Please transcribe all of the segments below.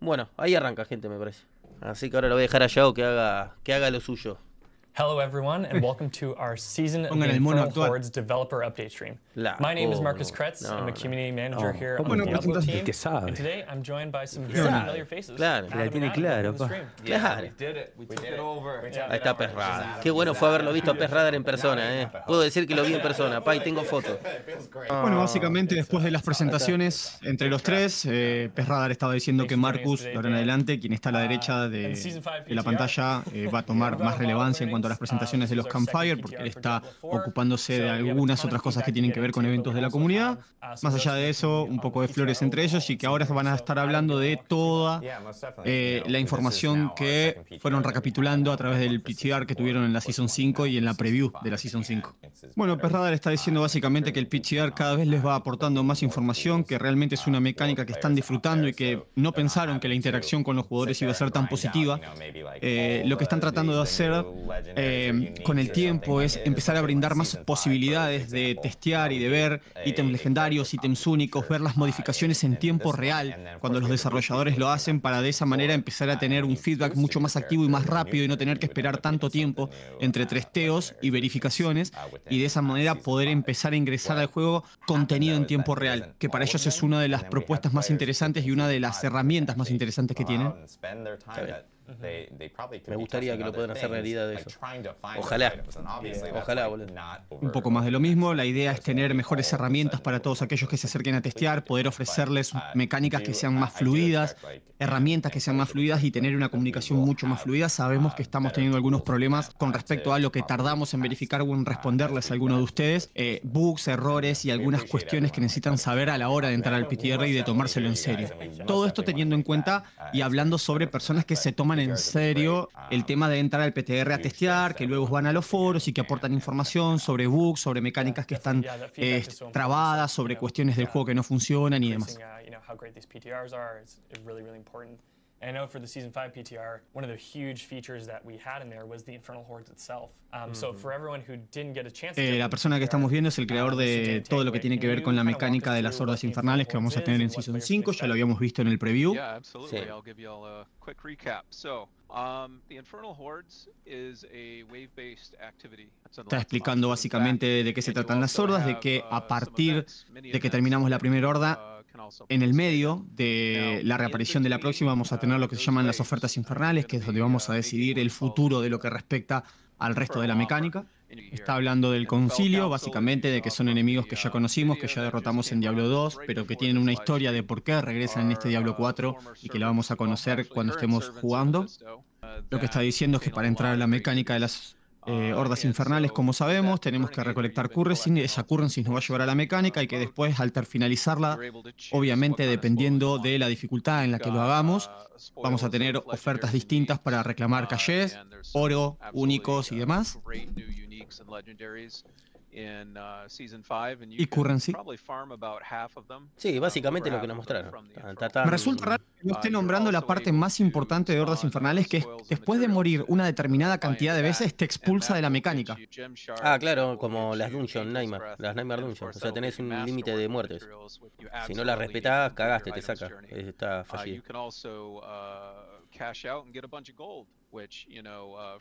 Bueno, ahí arranca gente, me parece. Así que ahora lo voy a dejar a Yao que haga, que haga lo suyo. Hello, everyone, and welcome to our season of the Infernal Hordes developer update stream. My name is Marcus Kretz. I'm a community manager oh. here on the Diablo team. And today, I'm joined by some familiar faces. Claro, la tiene claro. Claro. Ahí está perrada. Qué bueno fue haberlo visto a Radar en persona. Eh. Puedo decir que lo vi en persona. Pa, y tengo fotos. Bueno, básicamente, ah, después de las presentaciones entre los tres, eh, estaba diciendo que Marcus, de ahora en adelante, quien está a la ah, derecha de, de la pantalla, eh, va a tomar más relevancia en cuanto a las ah, presentaciones de los Campfire porque él está ocupándose de algunas otras cosas que tienen que ver con eventos de la comunidad. Más allá de eso, un poco de flores entre ellos y que ahora van a estar hablando de toda eh, la información que fueron recapitulando a través del PTR que tuvieron en la Season 5 y en la preview de la Season 5. Bueno, le está diciendo básicamente que el PTR cada vez les va aportando más información, que realmente es una mecánica que están disfrutando y que no pensaron que la interacción con los jugadores iba a ser tan positiva. lo que están tratando de hacer eh, con el tiempo es empezar a brindar más posibilidades de testear y de ver eh, ítems eh, legendarios, ítems únicos, ver las modificaciones en tiempo real cuando los desarrolladores lo hacen para de esa manera empezar a tener un feedback mucho más activo y más rápido y no tener que esperar tanto tiempo entre testeos y este verificaciones ah, y de esa manera poder empezar a ingresar al juego contenido en tiempo real, que para ellos es una de las propuestas más interesantes y una de las herramientas más interesantes que tienen. Me gustaría que lo puedan hacer realidad de eso. Ojalá. Ojalá, Un poco más de lo mismo. La idea es tener mejores herramientas para todos aquellos que se acerquen a testear, poder uh, ofrecerles mecánicas que sean más fluidas, herramientas que sean más fluidas y tener una comunicación mucho más fluida. Sabemos que estamos teniendo algunos problemas con respecto a lo que tardamos en verificar o en responderles a alguno de ustedes. Eh, bugs, errores y algunas cuestiones que necesitan saber a la hora de entrar al PTR y de tomárselo en serio. Todo esto teniendo en cuenta y uh, hablando sobre personas que uh, se toman en serio ah, el tema de entrar al PTR a testear, que luego van a los foros y que aportan información sobre bugs, sobre mecánicas que están eh, trabadas, sobre cuestiones del juego que no funcionan y demás la persona que estamos viendo es el creador um, de todo lo que tiene que ver con la mecánica de las hordas infernales que vamos a tener en Season 5, ya lo habíamos visto en el preview. Está explicando básicamente de qué se tratan las hordas, de que a uh, partir de que terminamos la primera horda, uh, en el medio de la reaparición de la próxima vamos a tener lo que se llaman las ofertas infernales, que es donde vamos a decidir el futuro de lo que respecta al resto de la mecánica. Está hablando del concilio, básicamente de que son enemigos que ya conocimos, que ya derrotamos en Diablo 2, pero que tienen una historia de por qué regresan en este Diablo 4 y que la vamos a conocer cuando estemos jugando. Lo que está diciendo es que para entrar a la mecánica de las eh, ah, hordas infernales, como sabemos, tenemos que recolectar currency, esa currency nos va a llevar a la mecánica y que después, al finalizarla, obviamente dependiendo de la dificultad en la que lo hagamos, uh, vamos a tener ofertas distintas para reclamar uh, calles, oro, únicos y uh, demás. Uh, y currency. Sí, uh, básicamente lo que nos mostraron. Me resulta raro que no uh, esté nombrando la parte más importante de Hordas Infernales, que es después de morir una determinada cantidad de veces te expulsa de la mecánica. Ah, claro, como las Dungeon Nightmare, las Nightmare dungeons, O sea, tenés un límite de muertes. Si no las respetás, cagaste, te saca. Está fallido. Uh,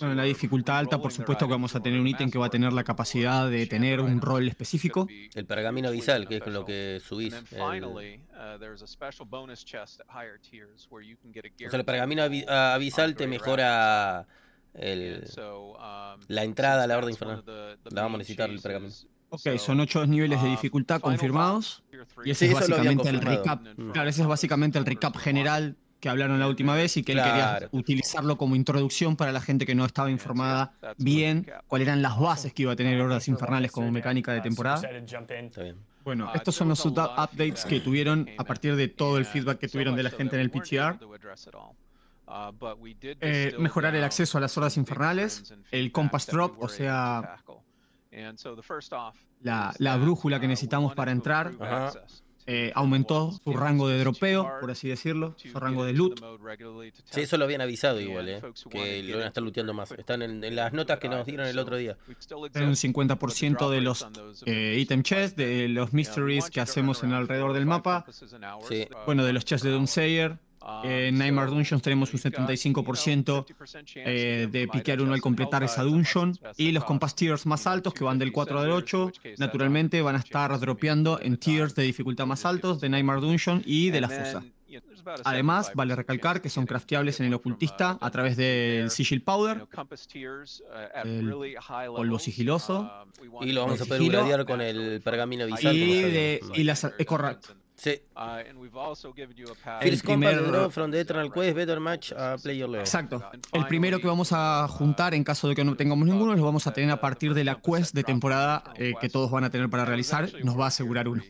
bueno, la dificultad alta, por supuesto que vamos a tener un ítem que va a tener la capacidad de tener un rol específico. El pergamino avisal, que es lo que subís. El... Uh, o sea, el pergamino avisal te mejora um, la entrada a la orden infernal. La vamos a necesitar el pergamino. Ok, son ocho niveles de um, dificultad confirmados. Y ese es básicamente el recap. Claro, ese es básicamente el recap general que hablaron la última vez y que él quería utilizarlo como introducción para la gente que no estaba informada bien cuáles eran las bases que iba a tener Hordas Infernales como mecánica de temporada. Bueno, ah, estos son los updates que tuvieron a partir de todo el feedback que tuvieron de la gente en el PTR. Uh, eh, mejorar el acceso a las horas infernales, el compass drop, o sea, la, la brújula que necesitamos para entrar. Eh, aumentó su rango de dropeo, por así decirlo, su rango de loot. Sí, eso lo habían avisado igual, eh, que lo van a estar looteando más. Están en, las notas que nos dieron el otro día. en un 50% de los eh, item chests, de los mysteries que hacemos en alrededor del mapa. Sí. Bueno, de los chests de Doomsayer eh, en Nightmare ah, Dungeons tenemos un 75% eh, de piquear uno al completar esa dungeon. Y los compass tiers más altos, que van del 4 al 8, uh, naturalmente van a estar dropeando en tiers de dificultad más altos de Nightmare Dungeon y de la Fusa. Además, vale recalcar que son crafteables en el uh, ocultista a través del sigil powder, uh, el polvo sigiloso. Um, y lo vamos a poder con el pergamino bizarro Y, y es eh, correcto. Sí. Eternal Quest, Better Match Exacto. El primero que vamos a juntar en caso de que no tengamos ninguno, lo vamos a tener a partir de la quest de temporada eh, que todos van a tener para realizar. Nos va a asegurar uno.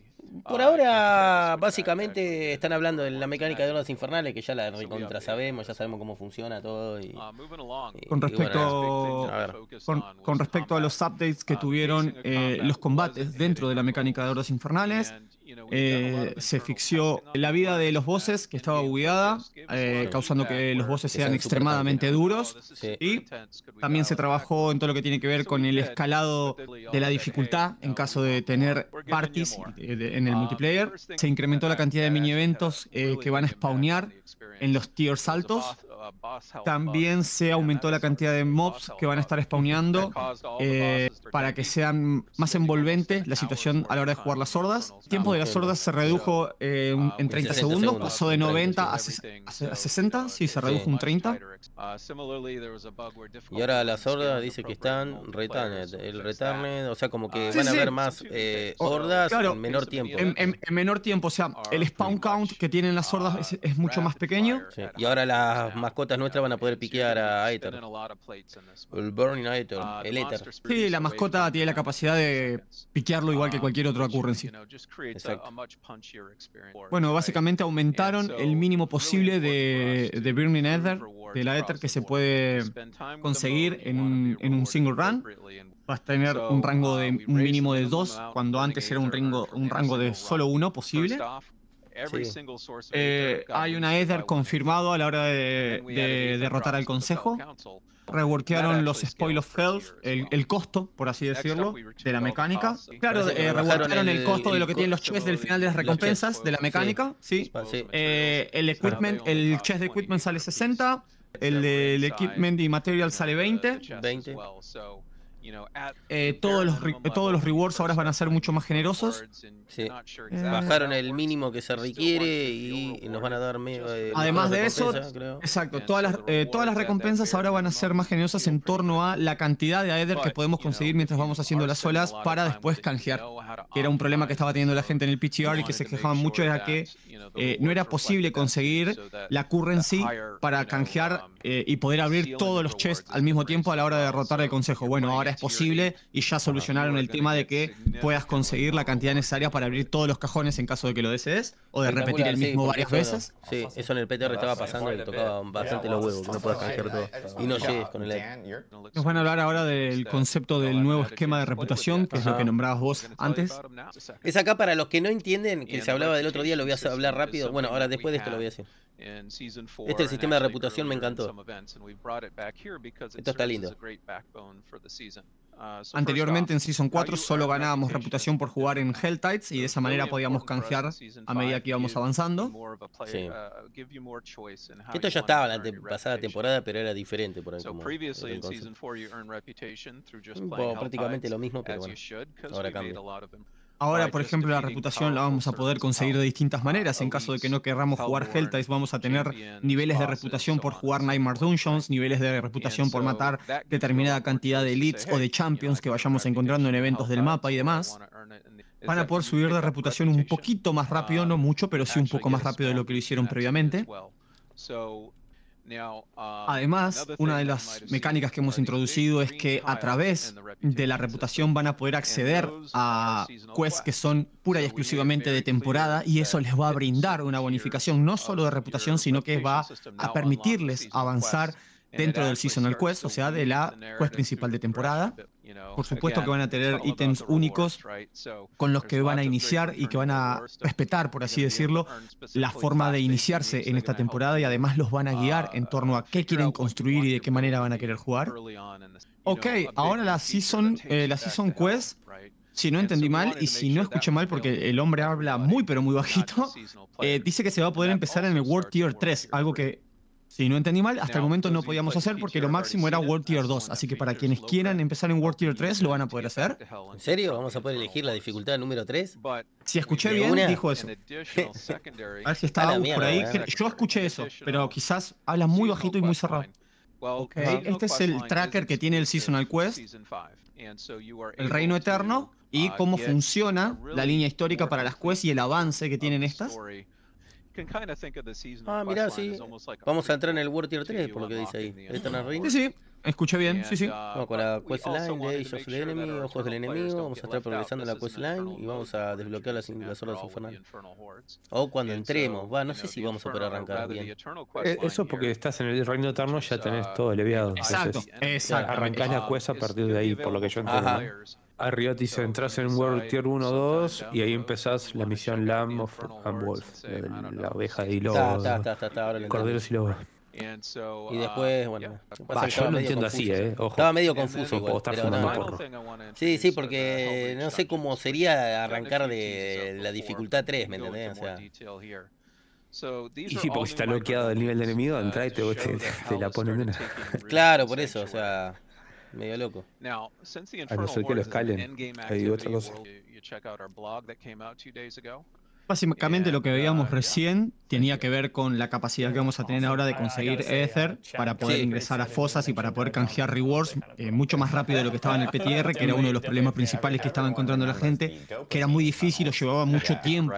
Por ahora, básicamente están hablando de la mecánica de hordas infernales, que ya la recontra sabemos, ya sabemos cómo funciona todo. Y, uh, eh, con, respecto, con, respecto a los updates que uh, tuvieron eh, los combates dentro de la mecánica de olas infernales, eh, se fixió la vida de los voces que estaba bugueada, eh, causando que los voces sean extremadamente oh, duros. Y también se trabajó en todo lo que tiene que ver con el escalado de la dificultad en caso de tener parties en el uh, multiplayer. Se incrementó la cantidad de mini eventos eh, que van a spawnear en los tiers altos. También se aumentó la cantidad de mobs que van a estar spawneando eh, para que sean más envolventes la situación a la hora de jugar las hordas. El tiempo de las hordas se redujo eh, en 30 segundos, pasó de 90 a, 60, sí, se redujo un 30. Y ahora las hordas dice que están returned, el o sea, como que van a haber más eh, hordas en menor tiempo. En, menor tiempo, o sea, el spawn count que tienen las hordas es, mucho más pequeño. Y ahora las mascotas nuestras van a poder piquear a Aether El Burning uh, Aether, el Aether Sí, la mascota tiene la capacidad de piquearlo igual que ah, cualquier otra ocurrencia. Exacto. Bueno, básicamente aumentaron el mínimo posible de, de Burning Aether de la que se puede conseguir en un, single run. Vas a tener un rango uh, de un mínimo de dos cuando antes era un rango, un rango de solo uno posible. Eh, hay una Ether confirmado a la hora de, derrotar al Consejo. Reworkearon los Spoil of Health, el, costo, por así decirlo, de la mecánica. Claro, eh, el costo de lo que tienen los chests del final de las recompensas de la mecánica. Sí. Eh, el equipment, chest de equipment sale 60. El del equipment y material sale 20. 20. Eh, eh, todos, los todos los rewards ahora van a ser mucho más generosos. Eh, Bajaron el mínimo que se requiere y nos van a dar... Eh, Además de eso, exacto, todas las, todas las recompensas ahora van a ser más generosas en torno a la cantidad de Aether que podemos conseguir mientras vamos haciendo las olas para después canjear. Que era un problema que estaba teniendo la gente en el PTR y que se quejaban mucho era que no era posible conseguir la currency para canjear y poder abrir todos los chests al mismo tiempo a la hora de derrotar el consejo. Bueno, ahora es posible y ya solucionaron el tema de que puedas conseguir la cantidad necesaria para abrir todos los cajones en caso de que lo desees o de repetir el mismo varias veces. sí, eso en el PTR estaba pasando y tocaba bastante los huevos, no puedes canjear todo. Y no llegues con el Nos van a hablar ahora del concepto del nuevo esquema de reputación, que es lo que nombrabas vos antes. Es acá para los que no entienden, que se hablaba del otro día, lo voy a hablar rápido. Bueno, ahora después de esto lo voy a decir. Este el sistema de reputación me encantó. Esto está lindo. Ah, Anteriormente en Season 4 solo ganábamos reputación por jugar en Helltides y de esa manera podíamos canjear a medida que íbamos avanzando. Uh, esto ya estaba la pasada temporada, pero era diferente por el prácticamente lo mismo, pero bueno, ahora cambia. Ahora, por ejemplo, la reputación la vamos a poder conseguir de distintas maneras. En caso de que no querramos jugar Helltides, vamos a tener niveles de reputación por jugar Nightmare Dungeons, niveles de reputación por matar determinada cantidad de elites o de champions que vayamos encontrando en eventos del mapa y demás. Van a poder subir de reputación un poquito más rápido, no um, mucho, pero sí un poco más rápido de lo que lo hicieron previamente. Um, Además, una de las mecánicas que hemos introducido es que a través de la reputación van a poder acceder a quests que son pura y exclusivamente de temporada y eso les va a brindar una bonificación no solo de reputación, sino que va a permitirles avanzar dentro del Seasonal Quest, o sea, de la quest principal de temporada. Por supuesto que van a tener ítems únicos con los que van a iniciar y que van a respetar, por así decirlo, la forma de iniciarse en esta temporada y además los van a guiar en ah, torno a qué quieren construir y de qué manera van a querer jugar. Ok, ahora la Season, eh, la season Quest si no entendí mal y si no escuché mal, porque el hombre habla muy pero muy bajito, eh, dice que se va a poder empezar en el World Tier 3, algo que si no entendí mal, hasta el momento pues no podíamos pues hacer porque lo máximo era World Tier 2, así que para quienes quieran empezar en World Tier 3 lo van a poder hacer. ¿En serio? ¿Vamos a poder elegir la dificultad número 3? Si escuché bien, dijo eso. a ver si estaba por ahí. Yo escuché eso, pero quizás habla muy bajito y muy cerrado. Este es el tracker que tiene el Seasonal Quest, el Reino Eterno, y uh, cómo funciona la línea histórica para las quests y el avance que tienen um, estas. Ah, mirá, sí. Vamos a entrar en el World Tier 3, por lo que dice ahí. Sí, sí. Escuché bien, sí, sí. Uh, vamos con la questline de Age of Enemy, Ojos del Enemigo. Vamos a estar progresando la questline y vamos a desbloquear las, las hordas infernales. O cuando entremos, va, no sé si vamos a poder arrancar bien. Eh, eso porque estás en el Reino Eterno, ya tenés uh, todo eleviado. Exacto, exacto. Arrancás la quest a partir de ahí, por lo que yo entiendo arriba dice, entras en World Tier 1 o 2 y ahí empezás la misión Lamb of Wolf, la oveja de lobo, corderos y lobo. Y después, bueno. yo no entiendo así, ¿eh? Ojo. Estaba medio confuso. Igual, estar porro. Sí, sí, porque no sé cómo sería arrancar de la dificultad 3, ¿me entendés? Y sí, porque si está bloqueado el nivel de enemigo, uh, entra y te, la ponen de una. Claro, por eso, o sea medio loco. A since the Básicamente lo que veíamos uh, recién tenía que ver con la capacidad que vamos a tener ahora de conseguir Ether para poder ingresar a fosas y para poder canjear rewards eh, mucho más rápido de lo que estaba en el PTR, que era uno de los problemas principales que estaba encontrando la gente, que era muy difícil o llevaba mucho tiempo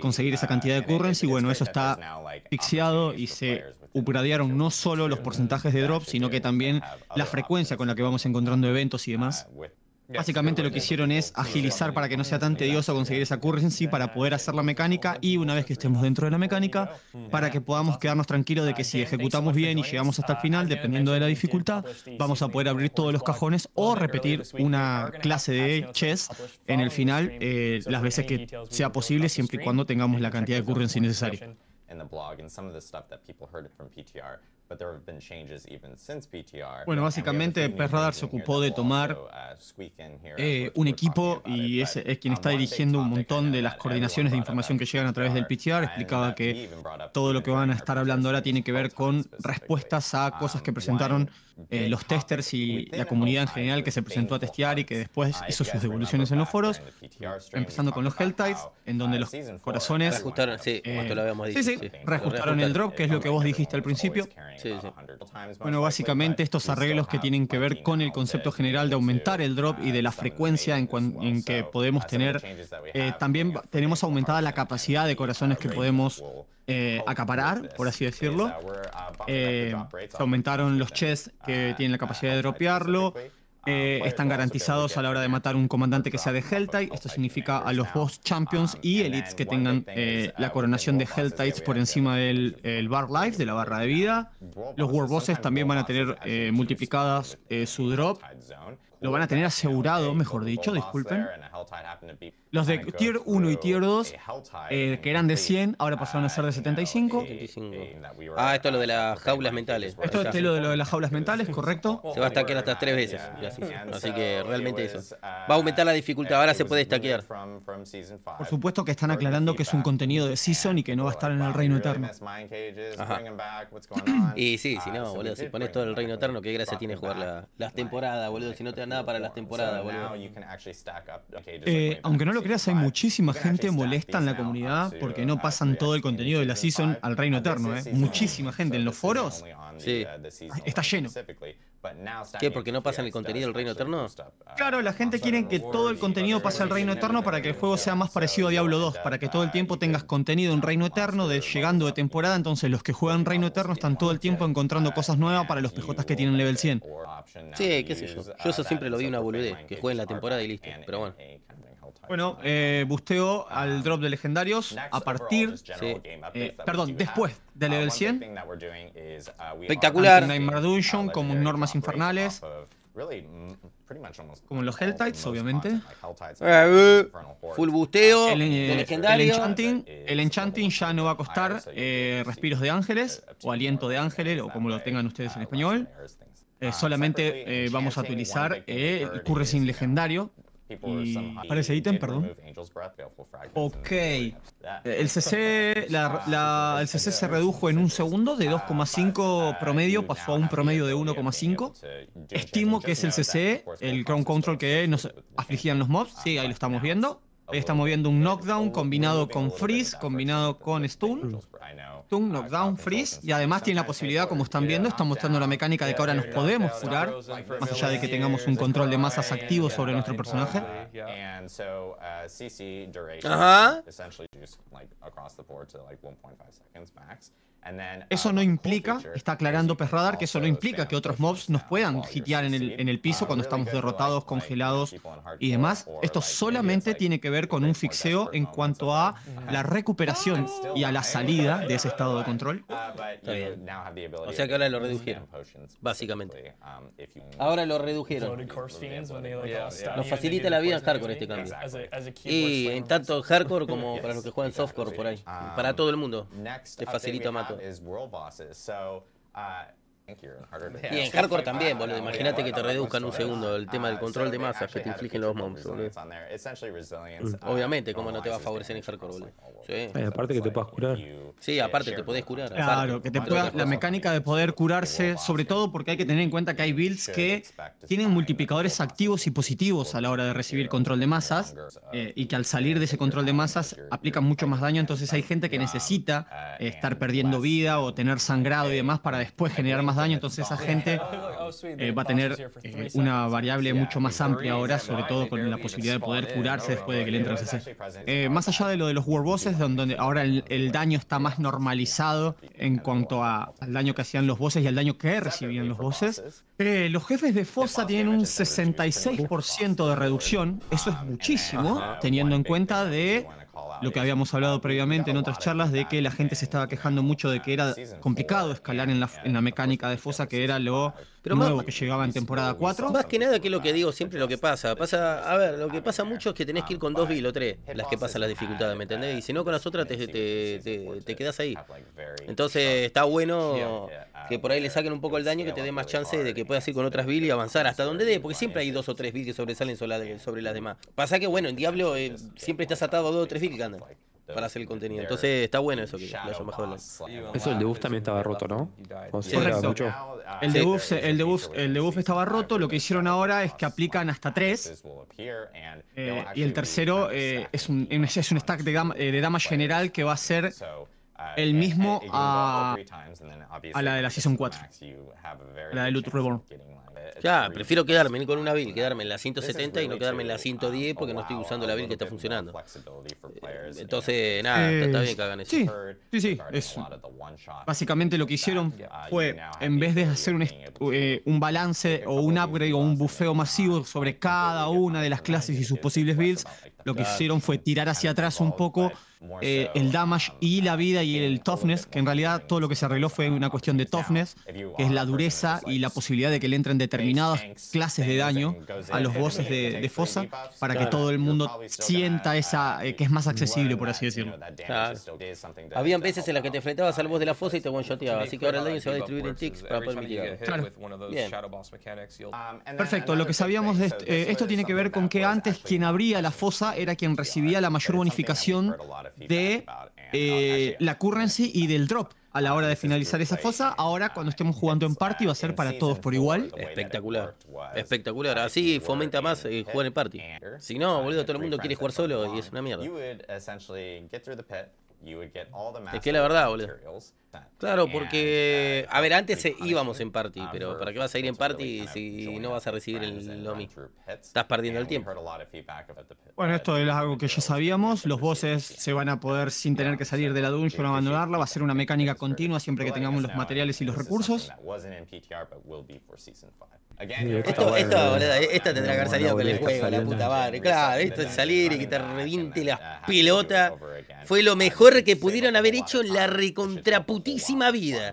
conseguir esa cantidad de currency. Bueno, eso está fixeado y se upgradearon no solo los porcentajes de drop, sino que también la frecuencia con la que vamos encontrando eventos y demás. Básicamente lo que hicieron es agilizar para que no sea tan tedioso conseguir esa currency para poder hacer la mecánica y una vez que estemos dentro de la mecánica, para que podamos quedarnos tranquilos de que si ejecutamos bien y llegamos hasta el final, dependiendo de la dificultad, vamos a poder abrir todos los cajones o repetir una clase de chess en el final eh, las veces que sea posible, siempre y cuando tengamos la cantidad de currency necesaria in the blog and some of the stuff that people heard from PTR. But there have been changes even since PTR. Bueno, básicamente, Perradar se ocupó de tomar eh, un equipo y es, es, quien está dirigiendo un montón de las coordinaciones de información que llegan a través del PTR. Explicaba que todo lo que van a estar hablando ahora tiene que ver con respuestas a cosas que um, presentaron eh, los testers y la comunidad en general que se presentó a testear y que después hizo sus devoluciones en los foros. Empezando con los Helltides, en donde uh, los corazones. Reajustaron, uh, el drop, que es lo que vos dijiste al principio. Bueno, básicamente estos arreglos que tienen que ver con el concepto general de aumentar el drop y de la frecuencia en, que podemos tener, eh, también tenemos aumentada la capacidad de corazones que podemos eh, acaparar, por así decirlo. Eh, se aumentaron los chests que tienen la capacidad de dropearlo. están garantizados a la hora de matar un comandante que sea de Helltide. Esto significa a los boss champions y elites que tengan la coronación de Helltides por encima del bar life, de la barra de vida. Los war bosses también van a tener multiplicadas su drop lo van a tener asegurado, mejor dicho, disculpen. Los de Tier 1 y Tier 2, eh, que eran de 100, ahora pasaron a uh, ser de 75. Ah, esto es lo de uh, las jaulas mentales. Esto es lo de, lo de las jaulas mentales, correcto. Se va a stackear hasta tres veces. Así, que realmente eso. Va a uh, aumentar la dificultad, ahora se puede stackear. Por supuesto que están aclarando que es un contenido de Season y que no va a estar en el Reino Eterno. Em y sí, si ah, no, boludo, si pones todo el Reino Eterno, qué gracia tiene jugar la, las temporadas, boludo, si no te dan para las temporadas, eh, aunque no lo creas, hay muchísima gente molesta en la comunidad porque no pasan todo el contenido de la season al reino eterno, eh. Muchísima gente en los foros. Sí. Uh, Está lleno. ¿Qué? ¿Porque no pasan el contenido del Reino Eterno? Uh, claro, la gente quiere que todo el contenido pase al Reino Eterno para que el juego sea más parecido a Diablo 2, para que uh, todo el tiempo tengas contenido en Reino Eterno llegando de temporada, entonces los que juegan Reino Eterno están todo el tiempo encontrando cosas nuevas para los PJs que tienen level 100. Sí, qué sé yo. Yo eso siempre lo vi una boludez, que jueguen la temporada y listo, pero bueno. Bueno, eh, busteo al drop de legendarios a partir, eh, perdón, después del uh, level 100. Uh, Espectacular. Nightmare uh, como normas infernales. Como los Helltides, obviamente. Full busteo, el, enchanting, ya no va a costar eh, respiros de ángeles, o aliento de ángeles, o como lo tengan ustedes en español. solamente vamos a utilizar el legendario, para ítem, perdón. Ok. Eh, el CC, el CC se redujo en un segundo, de 2,5 promedio pasó a un promedio de 1,5. Estimo que es el CC, el Crown Control que nos afligían los mobs. Sí, ahí lo estamos viendo. Ahí estamos viendo un knockdown combinado con freeze, combinado con stun. Ah, lockdown Knockdown, Freeze y además tiene la posibilidad, como están viendo, están mostrando la mecánica de que ahora nos podemos curar, más allá de que tengamos un control de masas activo sobre nuestro personaje. Uh, Ajá. Uh, eso no implica, está aclarando Pesradar, que eso no implica que otros mobs nos puedan hitear en el, piso uh, cuando estamos derrotados, congelados y demás. Esto solamente tiene que ver con un fixeo en cuanto a la recuperación y a la salida de ese estado de control. Uh, o sea que ahora lo redujeron, básicamente. Um, ahora lo redujeron. Nos facilita la vida en hardcore este cambio. Y en tanto hardcore como para los que juegan softcore por ahí. Um, para todo el mundo. Te facilita matar is world bosses. So uh, Y en hardcore también, boludo. Imagínate que te reduzcan un segundo el tema del ah, control de masas que te infligen los mobs, mm, ah, Obviamente, como no te va a favorecer en hardcore, boludo. Sí. Eh, aparte que te puedas curar. Sí, aparte te podés curar. Claro, que te pueda, la mecánica de poder curarse, sobre todo porque hay que tener en cuenta que hay builds que tienen multiplicadores activos y positivos a la hora de recibir control de masas eh, y que al salir de ese control de masas aplican mucho más daño. Entonces hay gente que necesita eh, estar perdiendo vida o tener sangrado y demás para después generar más daño daño, entonces esa gente oh, oh, eh, va a tener eh, una variable mucho más amplia ahora, sobre todo con la posibilidad de poder curarse después de que le entre el CC. Eh, más allá de lo de los Warbosses, donde ahora el, daño está más normalizado en cuanto al daño que hacían los bosses y al daño que recibían los bosses, los jefes de Fosa tienen un 66% de reducción, eso es muchísimo, uh-huh. teniendo en cuenta de lo que habíamos hablado previamente en otras charlas de que la gente se estaba quejando mucho de que era complicado escalar en la, en la mecánica de fosa, que era lo pero más, que llegaba en temporada 4. Más que nada que es lo que digo siempre lo que pasa. pasa a ver, lo que pasa mucho es que tenés que ir con dos bill o tres, las que pasan las dificultades, ¿me entendés? Y si no con las otras te, te, quedas ahí. Entonces está bueno que por ahí le saquen un poco el daño, que te dé más chance de que puedas ir con otras bill y avanzar hasta donde dé, porque siempre hay dos o tres bill que sobresalen sobre, las demás. Pasa que bueno, en Diablo eh, siempre estás atado a dos o tres bill que andan para hacer el contenido. Entonces está bueno eso que lo Eso el debuff también estaba roto, ¿no? El, debuff, el, estaba roto, lo que hicieron ahora es que aplican hasta tres. Eh, y el tercero eh, es, un, es, un, stack de, eh, de damage general que va a ser el mismo a, a la de la Season 4, la de Loot Reborn. Ya, prefiero quedarme con una build, quedarme en la 170 y no quedarme en la 110 porque no estoy usando la build que está funcionando. Eh, entonces, nada, está eh, bien que hagan eso. Sí, sí, sí. Básicamente lo que hicieron uh, fue, en vez de hacer un, eh, un balance o un upgrade o un bufeo masivo sobre cada una de las clases y sus posibles builds, lo que hicieron fue tirar hacia atrás un poco eh, el damage y la vida y el toughness, que en realidad todo lo que se arregló fue una cuestión de toughness, que es la dureza y la posibilidad de que le entren determinadas clases de daño a los bosses de, fosa para que todo el mundo sienta esa que es más accesible, por así decirlo. Habían veces en las que te enfrentabas al boss de la fosa y te one-shoteaba, así que ahora el daño se va a distribuir en ticks para poder mitigar. Claro. Perfecto, lo que sabíamos de este, eh, esto tiene que ver con que antes quien abría la fosa era quien recibía la mayor bonificación de eh, la currency y del drop a la hora de finalizar esa fosa. Ahora, cuando estemos jugando en party, va a ser para todos por igual. Espectacular. Espectacular. Así fomenta más eh, jugar en party. Si no, boludo, todo el mundo quiere jugar solo y es una mierda. Es que la verdad, Claro, porque. A ver, antes íbamos en party, uh, pero ¿para qué vas a ir en party si no vas a recibir el Lomi? Estás perdiendo el tiempo. Bueno, esto es algo que ya sabíamos. Los bosses se van a poder, sin tener que salir de la dungeon o abandonarla, va a ser una mecánica continua siempre que tengamos los materiales y los recursos. Esto, esto, esta tendrá que haber salido con el juego, la puta madre. Claro, esto de salir y que te reviente la pelotas. Fue lo mejor que pudieron haber hecho la recontraputísima vida.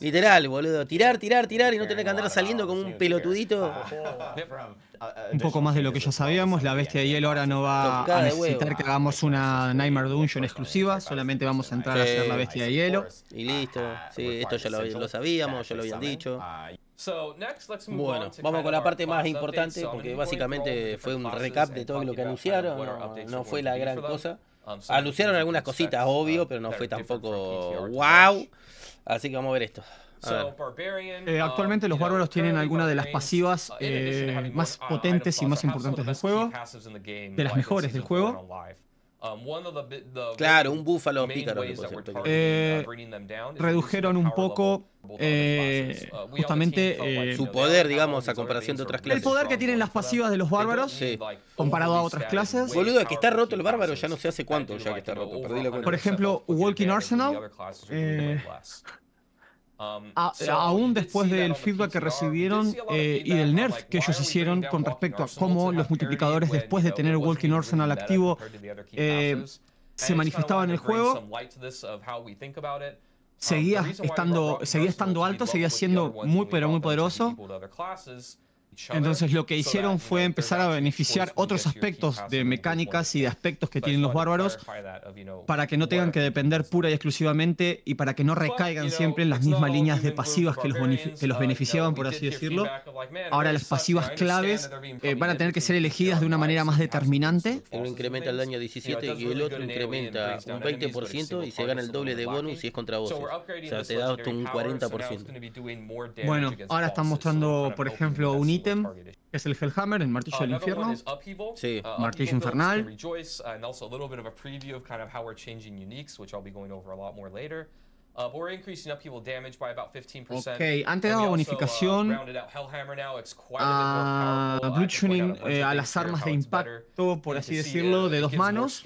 Literal, boludo. Tirar, tirar, tirar y no tener que andar saliendo como un pelotudito. Un poco más de lo que ya sabíamos, la bestia de hielo ahora no va a necesitar que hagamos una Nightmare Dungeon exclusiva, solamente vamos a entrar a hacer la bestia de hielo. Y listo, sí, esto ya lo, lo sabíamos, ya lo habían dicho. Ah, bueno, vamos con la parte más importante porque básicamente fue un recap de todo lo que anunciaron, no, fue la gran cosa. Um, anunciaron algunas cositas, obvio, uh, pero no fue tampoco wow. Así que vamos a ver esto. Eh, actualmente um, los bárbaros tienen algunas de las pasivas uh, eh, más uh, potentes y más importantes del juego, de las mejores del juego. Um, claro, un búfalo pícaro. Uh, eh, redujeron un poco eh, uh, justamente eh, su poder, digamos, a comparación de otras clases. El poder que tienen las pasivas de los bárbaros comparado a otras clases. Boludo, que está roto el bárbaro ya no sé hace cuánto ya que está roto. Oh, Por ejemplo, Walking Arsenal. Um, eh, aún después del feedback que recibieron eh, y del nerf que ellos hicieron con respecto a cómo los multiplicadores después de tener Walking al activo eh, se manifestaban en el juego, um, seguía estando, seguía estando alto, seguía siendo muy pero muy poderoso. Entonces lo que hicieron fue empezar a beneficiar otros aspectos de mecánicas y de aspectos que tienen los bárbaros para que no tengan que depender pura y exclusivamente y para que no recaigan siempre en las mismas líneas de pasivas que los, que los uh, beneficiaban, por así decirlo. Ahora las pasivas claves eh, van a tener que ser elegidas de una manera más determinante. Uno incrementa el daño 17 y el otro incrementa un 20% y se gana el doble de bonus si es contra vos. O sea, te da hasta un 40%. Bueno, ahora están mostrando, por ejemplo, un ítem que es el Hellhammer el Martillo del uh, Infierno. Sí. Uh, Martillo Infernal. Uh, ok, increasing han bonificación uh, a ah, Blue Tuning, eh, a las armas de impacto, por así decirlo, de dos manos,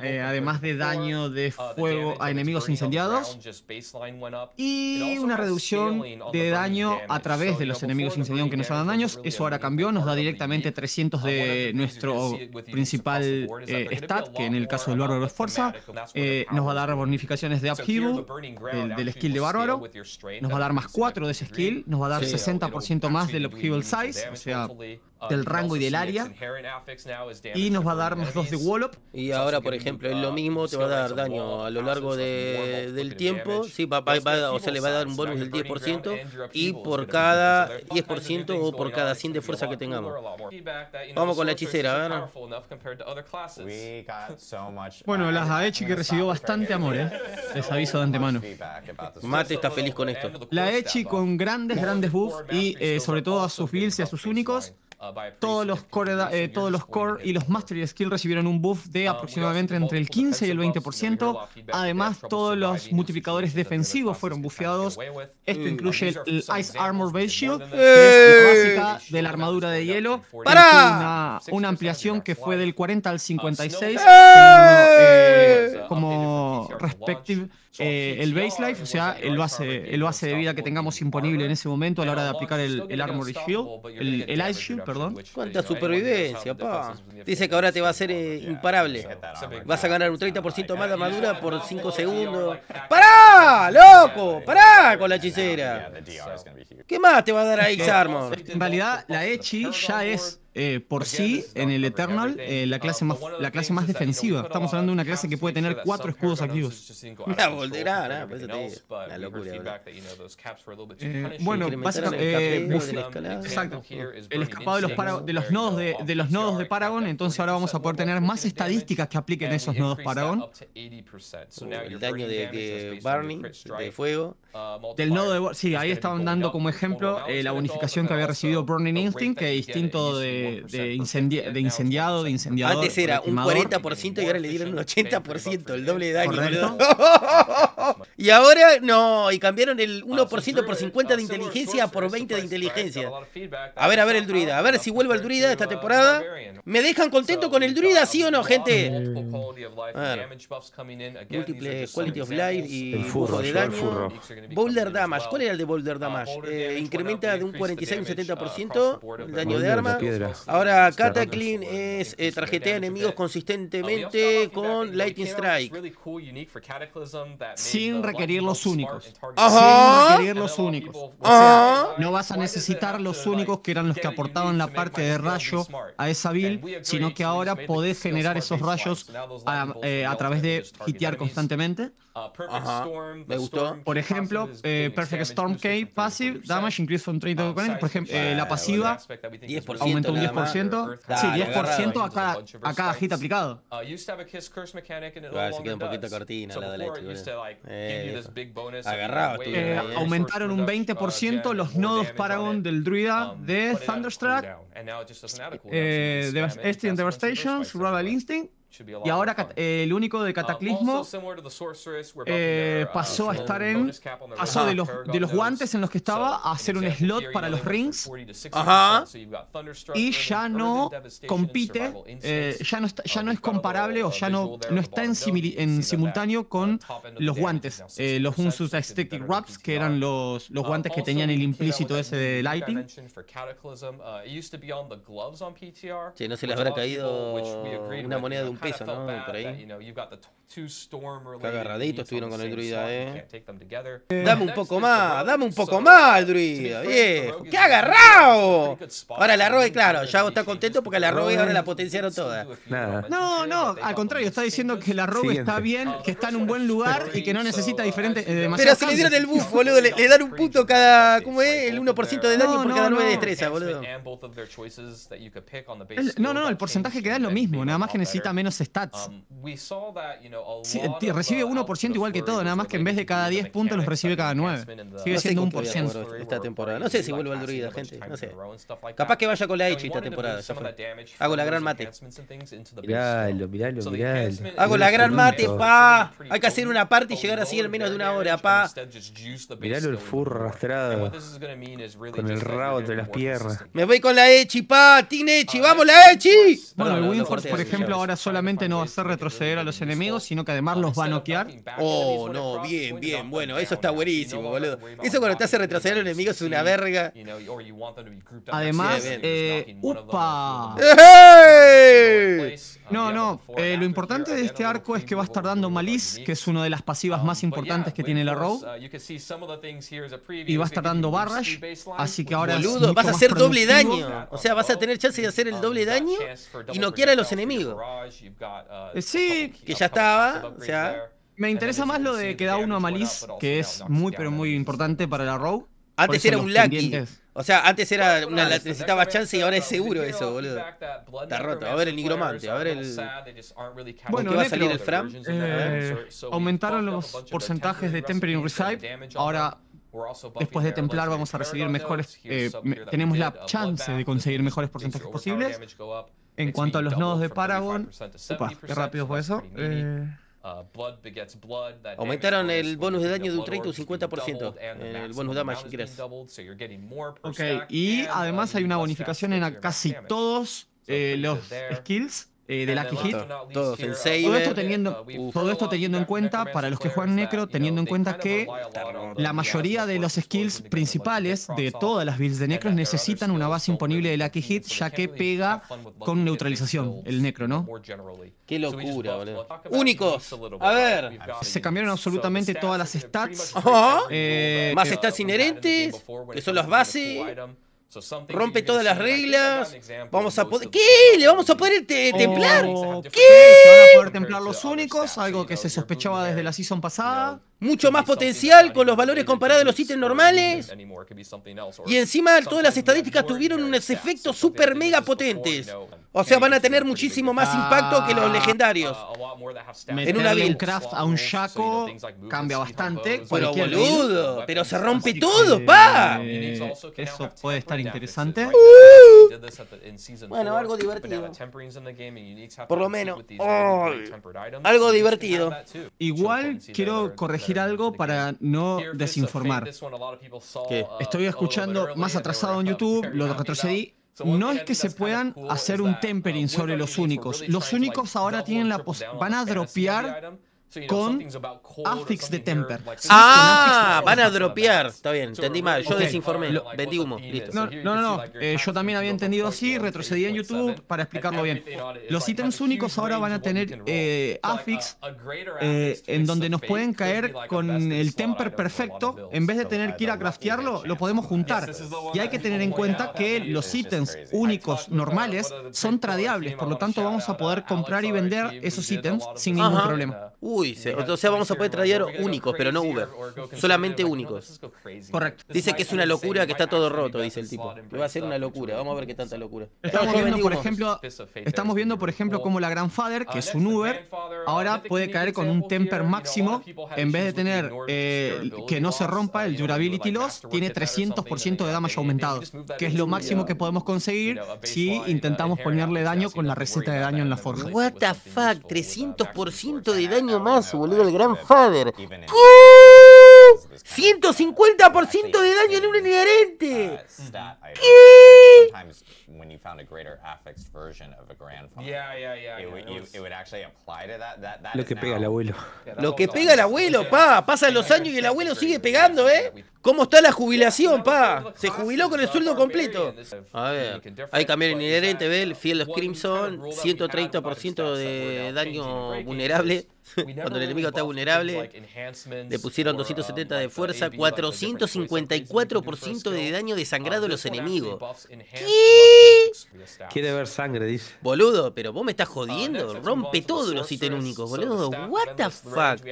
eh, además de daño de uh, fuego a enemigos incendiados, y una reducción de daño a través de los enemigos incendiados que nos hagan daños. Eso ahora cambió, nos da directamente 300 de nuestro principal eh, stat, que en el caso del Bárbaro de Fuerza nos va a dar bonificaciones de upheaval del, skill de Bárbaro, nos va a dar más 4 de ese skill, nos va a dar 60% más del Upheaval Size, o sea, Uh, del rango y del área. Y nos va a dar más 2 de Wallop. Y ahora, por ejemplo, es lo mismo, te va a dar daño a lo largo de, del tiempo. Sí, o sea, le va a dar un bonus del 10%. Y por cada 10% o por cada 100 de fuerza que tengamos. Vamos con la hechicera, Bueno, la Hechi que recibió bastante amor, ¿eh? Les aviso de antemano. Mate está feliz con esto. La Echi con grandes, grandes buffs y sobre todo a sus builds y a sus únicos. Uh, todos los core, eh, todos los core y los mastery skills recibieron un buff de um, aproximadamente entre el 15 y el 20%. Además, todos los multiplicadores defensivos fueron bufeados. Esto mm. incluye el Ice Armor Base Shield, que es la básica de la armadura de hielo. ¡Para! Una, ampliación que fue del 40 al 56 el base life, o sea, el base, el base de vida que tengamos imponible en ese momento a la hora de aplicar el, el Armory Shield, el, Ice Shield, perdón. ¿Cuánta supervivencia, pa? Dice que ahora te va a ser eh, imparable. Vas a ganar un 30% más de armadura por 5 segundos. ¡Pará, loco! ¡Pará con la hechicera! ¿Qué más te va a dar a X-Armor? En realidad, la Echi ya es eh, por sí en el Eternal eh, la, clase más, la clase más defensiva. Estamos hablando de una clase que puede tener cuatro escudos activos. La La locura. Eh, bueno, básicamente. exacto. El escapado de los, de los, nodos de, los nodos de Paragon. Entonces ahora vamos a poder tener más estadísticas que apliquen esos nodos Paragon. Uh, el daño de, Barney, de fuego. Del nodo de. Sí, ahí estaban dando como ejemplo la bonificación que había recibido Burning Instinct, que es distinto de de, incendiado de incendiado, Antes era un 40% y ahora le dieron un 80%, el doble de daño. y ahora no, y cambiaron el 1% ah, por 50 de ah, inteligencia por 20 de inteligencia. A ver, a ver el druida, a ver si vuelve el ah, druida esta temporada. ¿Me dejan contento con el druida, sí o no, gente? Múltiple eh, quality of life y el furro, Boulder Damage, ¿cuál era el de Boulder eh, Damage? incrementa de un 46 a un 70% uh, el daño de arma. Ahora, Cataclyn es eh, enemigos consistentemente con Lightning Strike. Sin requerir los únicos. Sin requerir los únicos. O sea, no vas a necesitar los únicos que eran los que aportaban la parte de rayo a esa build, sino que ahora podés generar esos rayos a, través de hitear constantemente. Me gustó. Por ejemplo, Perfect Storm K Passive Damage Increase from 30 Por ejemplo, la pasiva aumentó aumenta un 10%. Sí, 10% a cada, a cada hit aplicado. Claro, se queda un poquito cortina la de ¿eh? Agarrado, tú. aumentaron un 20% los nodos Paragon del Druida um, de Thunderstruck, eh, Este Devastations, Rival Instinct y ahora eh, el único de uh, Cataclismo eh, uh, pasó a estar en... Pasó de los, de los guantes en los que estaba a hacer un slot para los rings. Ajá. Y ya no compite, eh, ya, no ya no es comparable o ya no, no está en, simultáneo con los guantes. los Unsus Aesthetic Wraps, que eran los, los uh, guantes que tenían el implícito ese de Lighting. Sí, no se les habrá caído una moneda de un agarraditos estuvieron con el druida, eh. Dame un poco más, dame un poco más al druida, viejo. ¡Qué agarrado! Ahora la Robe, claro, ya está contento porque la Robe ahora la potenciaron toda. No, no, al contrario, está diciendo que la Robe está bien, que está en un buen lugar y que no necesita uh, diferentes. Eh, Pero si le dieron el buff, boludo, le, dan un punto cada. ¿Cómo es? El 1% de daño por cada 9 de destreza, boludo. no, no, el porcentaje que lo mismo, nada más que necesita menos stats. recibe 1% igual que todo, nada más que en vez de cada 10 puntos los recibe cada 9. Sigue siendo 1% Esta temporada. No sé si vuelve al druida, gente. No sé. Capaz que vaya con la echi esta temporada. Hago la gran mate. Miralo, miralo, miralo. Hago la gran mate, pa. Hay que hacer una parte y llegar así en menos de una hora, pa. Miralo el furro arrastrado. Con el rabo entre las piernas. Me voy con la Echi, pa. Team Echi, ah, vamos la Echi. Bueno, el winforce por ejemplo, ahora solo solamente no va a hacer retroceder a los enemigos, sino que además los va a noquear. Oh, no, bien, bien, bueno, eso está buenísimo, boludo. Eso cuando te hace retroceder a los enemigos es una verga. Además, eh, ¡upa! No, no, uh, eh, lo importante de este arco es que va a estar dando Malice, que es una de las pasivas um, más importantes que tiene la Row. Uh, y va a estar dando Barrage, así que ahora... Boludo, vas a hacer doble daño. O sea, vas a tener chance de hacer el um, doble daño y no quiera a los enemigos. Uh, sí, que ya estaba. O sea, me interesa más lo de que da uno a Malice, que es muy, pero muy importante para la Row. Antes era un Lucky. O sea, antes era una, necesitaba chance y ahora oh, es seguro eso, boludo. Está roto. A ver el nigromante, a ver el. Bueno, ¿Qué va a salir el Fram? Eh, aumentaron los porcentajes de Tempering reside. Ahora Después de templar vamos a recibir mejores, eh, tenemos la chance de conseguir mejores porcentajes posibles. En cuanto a los nodos de Paragon, qué rápido fue eso. Eh. Uh, Aumentaron el bonus de daño de un 30 o 50%. El bonus damage increase. Ok, y uh, además hay una bonificación en casi todos eh, los skills eh, de Lucky Hit. Uh, todo esto teniendo, uh, todo esto teniendo en cuenta, para los que juegan Necro, teniendo en cuenta que la mayoría de los skills principales de todas las builds de Necro necesitan una base imponible de Lucky Hit, ya que pega con neutralización el Necro, ¿no? Qué locura, boludo. Únicos. A ver. Se cambiaron absolutamente todas las stats. Más stats inherentes, que son las bases. Rompe todas las reglas. Vamos a poder. ¿Qué? ¿Le vamos a poder oh. templar? ¿Qué? ¿Se van a poder templar los únicos? Algo que se sospechaba desde la season pasada mucho más potencial con los valores comparados a los ítems normales. Y encima todas las estadísticas tuvieron unos efectos super mega potentes. O sea, van a tener muchísimo más impacto que los ah, legendarios. en una build. craft a un Shaco cambia bastante. Pero boludo, pero se rompe todo, pa. Eh, eh, eso puede estar interesante. Uh-huh. bueno, algo divertido. Por lo menos. algo divertido. Igual quiero corregir algo para no desinformar. Que uh, estoy escuchando más atrasado en YouTube, lo retrocedí. No es que se puedan hacer un uh, tempering sobre los únicos. Los únicos ahora tienen la van a dropear con Affix de Temper. Ah, van a dropear. Está bien, entendí mal. Yo desinformé. vendí humo. Listo. No, no, no. Eh, yo también había entendido así. Retrocedí en YouTube para explicarlo bien. Los ítems únicos ahora van a tener eh, eh, Affix en donde nos pueden caer con el Temper perfecto. En vez de tener que ir a craftearlo, lo podemos juntar. Y hay que tener en cuenta que los ítems únicos normales son tradeables. Por lo tanto, vamos a poder comprar y vender esos ítems sin ningún problema. Uy, entonces vamos a poder traer únicos, pero no Uber. Solamente únicos. Correcto. Dice que es una locura, que está todo roto, dice el tipo. va a ser una locura, vamos a ver qué tanta locura. Estamos viendo, por ejemplo, estamos viendo, por ejemplo, cómo la Grandfather, que uh, es un Uber, uh, ahora puede caer con un temper máximo. En vez de tener eh, que no se rompa uh, el durability loss, tiene 300% de damage aumentado, que es lo máximo que podemos conseguir si intentamos ponerle daño con la receta de daño en la forja. What the fuck, 300% de daño más, boludo, el gran ¡150% de daño en un inherente! Lo que pega el abuelo. Lo que pega el abuelo, pa. Pasan los años y el abuelo sigue pegando, ¿eh? ¿Cómo está la jubilación, pa? Se jubiló con el sueldo completo. A ver, hay que cambiar inherente, el Fiel los Crimson, 130% de daño vulnerable. Cuando el enemigo está vulnerable, le pusieron 270 um, de uh, fuerza, 454% de daño um, de sangrado a los enemigos. ¿Qué? Quiere ver sangre, dice. Boludo, pero vos me estás uh, jodiendo. Rompe todos los ítems únicos, boludo. What the fuck?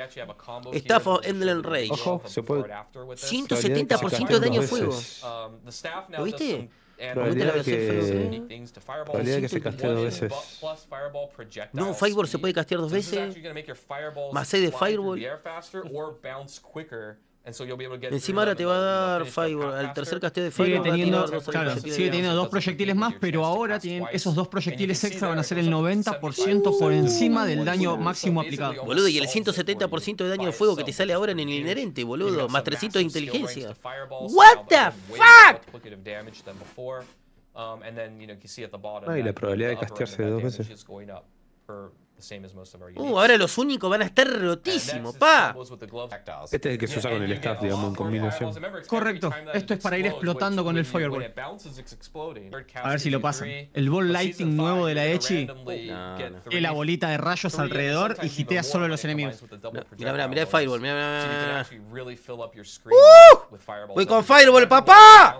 Staff of Endless Rage. Ojo, se puede. 170% de daño a fuego. Um, ¿Lo viste? Eh, Probabilidad que, que se castee dos veces. No, Fireball se puede castear dos veces. Más 6 de Fireball. Encima ahora te va a dar Al tercer casteo de fuego sigue teniendo, dos, proyectiles más, pero ahora tienen esos dos proyectiles extra van a ser el 90% por encima del daño máximo aplicado. Boludo, y el 170% de daño de fuego que te sale ahora en el inherente, boludo. Más de inteligencia. What the fuck? Ah, la probabilidad de castearse dos veces. Uh, ahora los únicos van a estar rotísimos, pa. Este es el que se usa con el staff, digamos, en combinación. Correcto, esto es para ir explotando con el fireball. A ver si lo pasan. El ball lighting nuevo de la Echi. Y la bolita de rayos alrededor y gitea solo a los enemigos. mira, mira, mira el fireball, mira, mira, mira. ¡Uh! Voy con fireball, papá.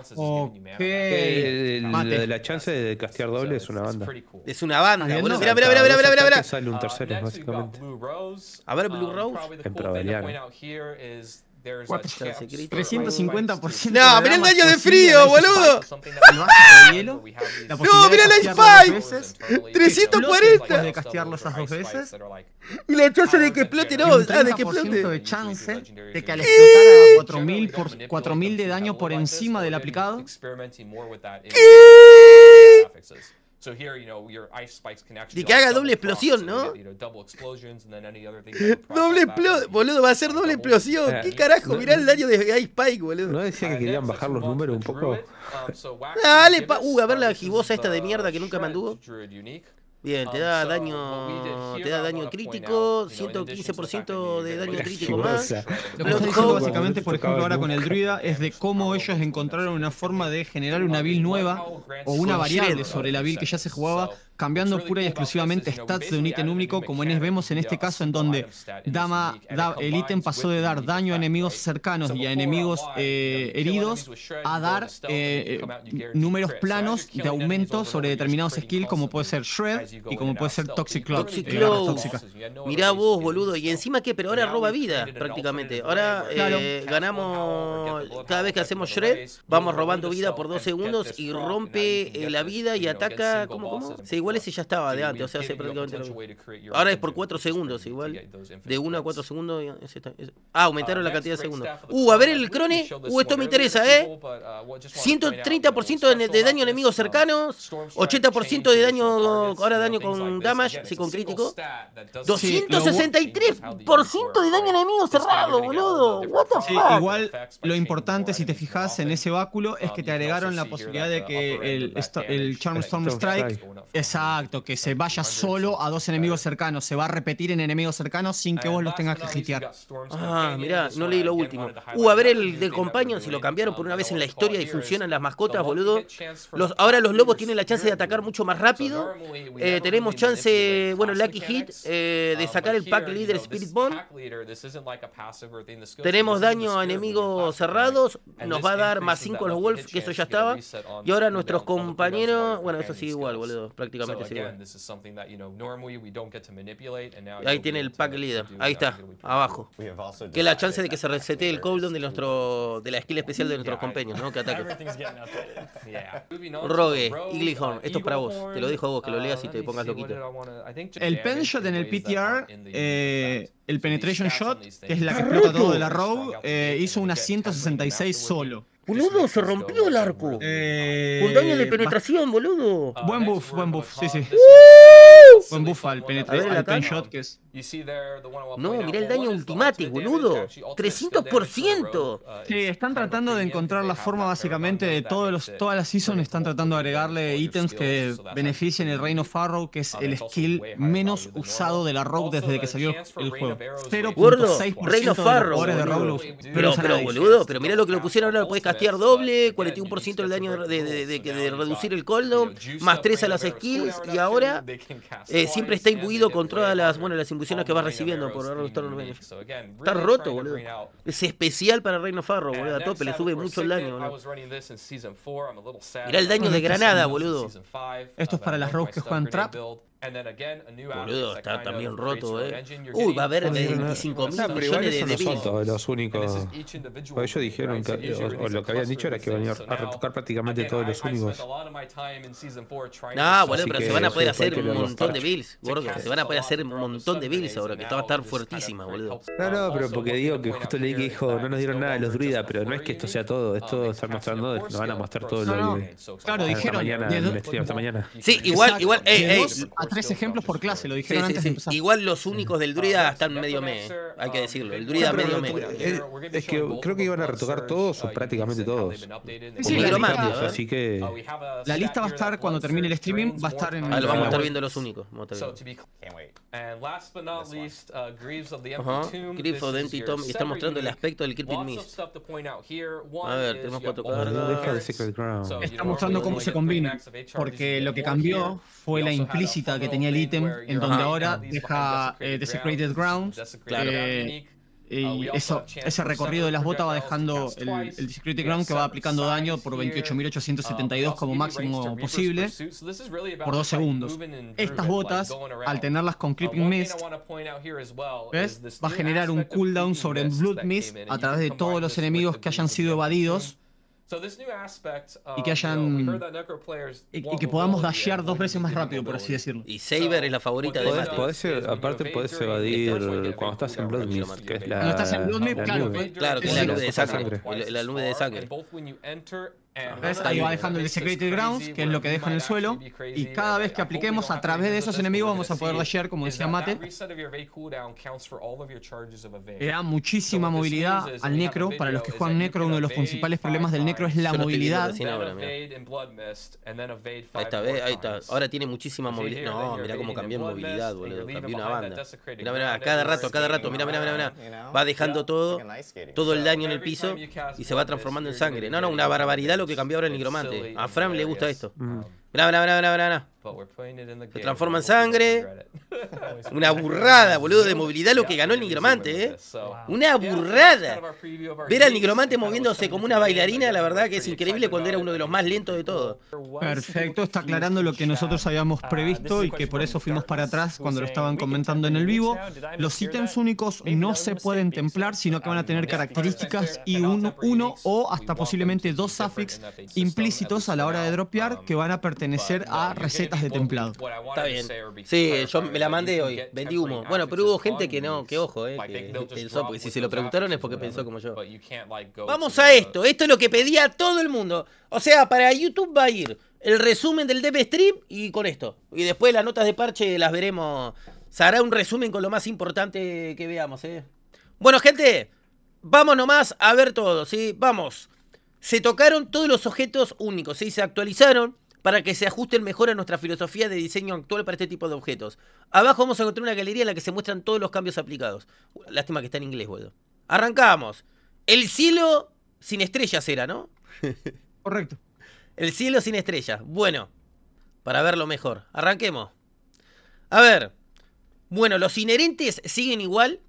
Eh, la, chance de castear doble es una banda. Es una banda, Mira, mira, mira, mira, mira, mira. En terceros, básicamente. A ver, Blue Rose. En probabilidad. 350% No, mirá el daño de frío, boludo. no, mirá el Ice Pipe. 340. de castearlo esas dos veces. Y la chance de que explote, no. Ah, de que explote. de chance de que al explotar a 4000, por, 4000 de daño por encima del aplicado. ¿Qué? De que haga doble explosión, ¿no? doble explosión, boludo, va a ser doble explosión. ¿Qué carajo? Mirá el daño de Ice Spike, boludo. ¿No decía que uh, querían bajar los números un poco? Um, Dale, pa. Uh, a ver la gibosa esta de mierda uh, que nunca mandó. Bien, te da daño, te da daño crítico, 115% de daño crítico más. Lo que está básicamente, por ejemplo, ahora con el druida, es de cómo ellos encontraron una forma de generar una build nueva o una variable sobre la build que ya se jugaba cambiando pura y exclusivamente stats de un ítem único, como vemos en este caso en donde dama, da, el ítem pasó de dar daño a enemigos cercanos y a enemigos eh, heridos a dar eh, números planos de aumento sobre determinados skills como puede ser Shred y como puede ser Toxic Cloud. Eh, Mirá vos, boludo. Y encima qué pero ahora roba vida prácticamente. Ahora eh, ganamos, cada vez que hacemos Shred, vamos robando vida por dos segundos y rompe la vida y ataca, ¿cómo, cómo? si ya estaba de antes, o sea, prácticamente Ahora es por 4 segundos, igual. De 1 a 4 segundos. Ah, aumentaron uh, la cantidad de segundos. Uh, a ver el crone. Uh, esto me interesa, ¿eh? 130% uh, de, uh, de daño enemigos cercanos 80% de daño, ahora daño con damage, y con crítico. 263% de daño enemigo cerrado, boludo. What igual, lo importante, si te fijas en ese báculo, es um, que te agregaron la posibilidad de que el, el Charm Storm Strike es Exacto, que se vaya solo a dos enemigos cercanos. Se va a repetir en enemigos cercanos sin que vos los tengas que hitear. Ah, mirá, no leí lo último. Uh, a ver el de compañero, si lo cambiaron por una vez en la historia y funcionan las mascotas, boludo. ahora los lobos tienen la chance de atacar mucho más rápido. Eh, tenemos chance, bueno, Lucky Hit, eh, de um, sacar el pack leader Spirit Bomb Tenemos daño a enemigos cerrados. Nos va a dar más 5 los Wolves, que eso ya estaba. Y ahora nuestros compañeros, bueno, eso sigue igual, boludo, prácticamente. Ahí tiene el pack líder. Ahí está, abajo. Que la chance de que se resete el cooldown de, nuestro, de la skill especial de nuestros compañeros, ¿no? Que ataque. Rogue, Iglihorn, uh, esto es para vos. Te lo dijo vos, que lo leas y uh, te pongas loquito. El pen shot en el PTR, eh, el penetration shot, que es la que explota todo de la Rogue, eh, hizo una 166 solo. Boludo, se rompió el arco. un eh, daño de penetración, boludo. Ah, buen buff, buen buff, sí, sí. buen buff al penetrador shot que es. No, mirá el daño ultimate, boludo. 300%. Uh, sí, están tratando de encontrar la forma básicamente de todos los, todas las seasons, están tratando de agregarle ítems que beneficien el Reino Farrow, que es uh, el skill menos usado de la Rogue desde que salió el juego. 0.6% de los de Rogue. Pero, boludo, pero mirá lo que lo pusieron ahora, lo doble, 41% el daño de, de, de, de, reducir el coldo más 3 a las skills y ahora eh, siempre está imbuido con todas las, bueno, las imbuciones que va recibiendo por Está roto, boludo. Es especial para Reino Farro, boludo. A tope, le sube mucho el daño, era el daño de Granada, boludo. Esto es para las rogues que juegan Trap Boludo, está también roto, eh. Uy, va a haber 25 mil millones de, de los únicos. Ellos dijeron que, o, lo que habían dicho era que van a retocar prácticamente todos los únicos. No, boludo, pero se van a poder hacer un montón de bills, Se van a poder hacer un montón de bills ahora, que va a estar fuertísima, boludo. No, no, pero porque digo que justo leí que dijo, no nos dieron nada de los druidas, pero no es que esto sea todo. Esto está mostrando, nos van a mostrar todo lo Claro, dijeron. mañana, Sí, igual, igual, tres ejemplos por clase, lo dijeron antes de empezar. Igual los únicos del Druida ah, están medio me, hay que ah, decirlo. El Druida medio me. Eh, eh, es, que creo que iban a retocar todos o prácticamente todos. Sí, la lista, así que. Uh, la lista va a estar cuando termine el streaming, va a estar en. lo vamos a estar viendo los únicos. y está mostrando el aspecto del Kirpin Mist. A ver, tenemos cuatro cargas. Está mostrando cómo se combina, porque lo que cambió fue la implícita que tenía el ítem, en donde ahora deja eh, Desecrated Grounds. Claro. Eh, y uh, eso, ese recorrido de las botas va dejando el, Desecrated Ground que va aplicando daño por 28.872 uh, como máximo posible por dos segundos. Estas botas, al tenerlas con Creeping uh, Mist, va a generar un cooldown sobre Blood Mist a través de todos los enemigos que hayan sido evadidos y que hayan y, que podamos dashear dos veces más rápido, por así decirlo. Y Saber es la favorita de Mate. aparte puedes evadir cuando estás en Blood que es la... Cuando estás en claro. Claro, que es la nube de sangre. La nube de sangre. Eh, ahí va dejando el Secreted Grounds, que es lo que deja en el suelo. Y cada vez que apliquemos a través de esos enemigos vamos a poder dashear, como decía Mate. Le da muchísima movilidad al Necro. Para los que juegan Necro, uno de los principales problemas del Necro es la movilidad. Ahí está, ahí está. Ahora tiene muchísima movilidad. No, mirá cómo cambió en movilidad, boludo. Cambió una banda. Mirá, mirá, cada rato, cada rato. mira mira mira Va dejando todo, todo el daño en el piso y se va transformando en sangre. No, no, una barbaridad lo que cambió ahora el nigromante. A Fram le gusta esto. Mm. Mirá, Se transforma en sangre. Una burrada, boludo, de movilidad lo que ganó el nigromante, ¿eh? Una burrada. Ver al nigromante moviéndose como una bailarina, la verdad que es increíble cuando era uno de los más lentos de todo. Perfecto, está aclarando lo que nosotros habíamos ah, previsto y que por eso fuimos para atrás cuando lo estaban comentando en el vivo. Los ítems únicos no se pueden templar, sino que van a tener características y uno o hasta posiblemente dos suffix implícitos a la hora de dropear que van a pertenecer pertenecer a uh, recetas de templado. Está bien. Sí, yo me la mandé hoy, vendí Bueno, pero hubo gente que no, que ojo, eh, pensó, porque si se lo preguntaron es porque pensó como yo. Vamos a esto, esto es lo que pedía todo el mundo. O sea, para YouTube va a ir el resumen del Dev Stream y con esto. Y después las notas de parche las veremos. Se hará un resumen con lo más importante que veamos, eh. Bueno, gente, vamos nomás a ver todo, ¿sí? Vamos. Se tocaron todos los objetos únicos, ¿sí? Se actualizaron para que se ajusten mejor a nuestra filosofía de diseño actual para este tipo de objetos. Abajo vamos a encontrar una galería en la que se muestran todos los cambios aplicados. Lástima que está en inglés, boludo. Arrancamos. El cielo sin estrellas era, ¿no? Correcto. El cielo sin estrellas. Bueno, para verlo mejor. Arranquemos. A ver. Bueno, los inherentes siguen igual.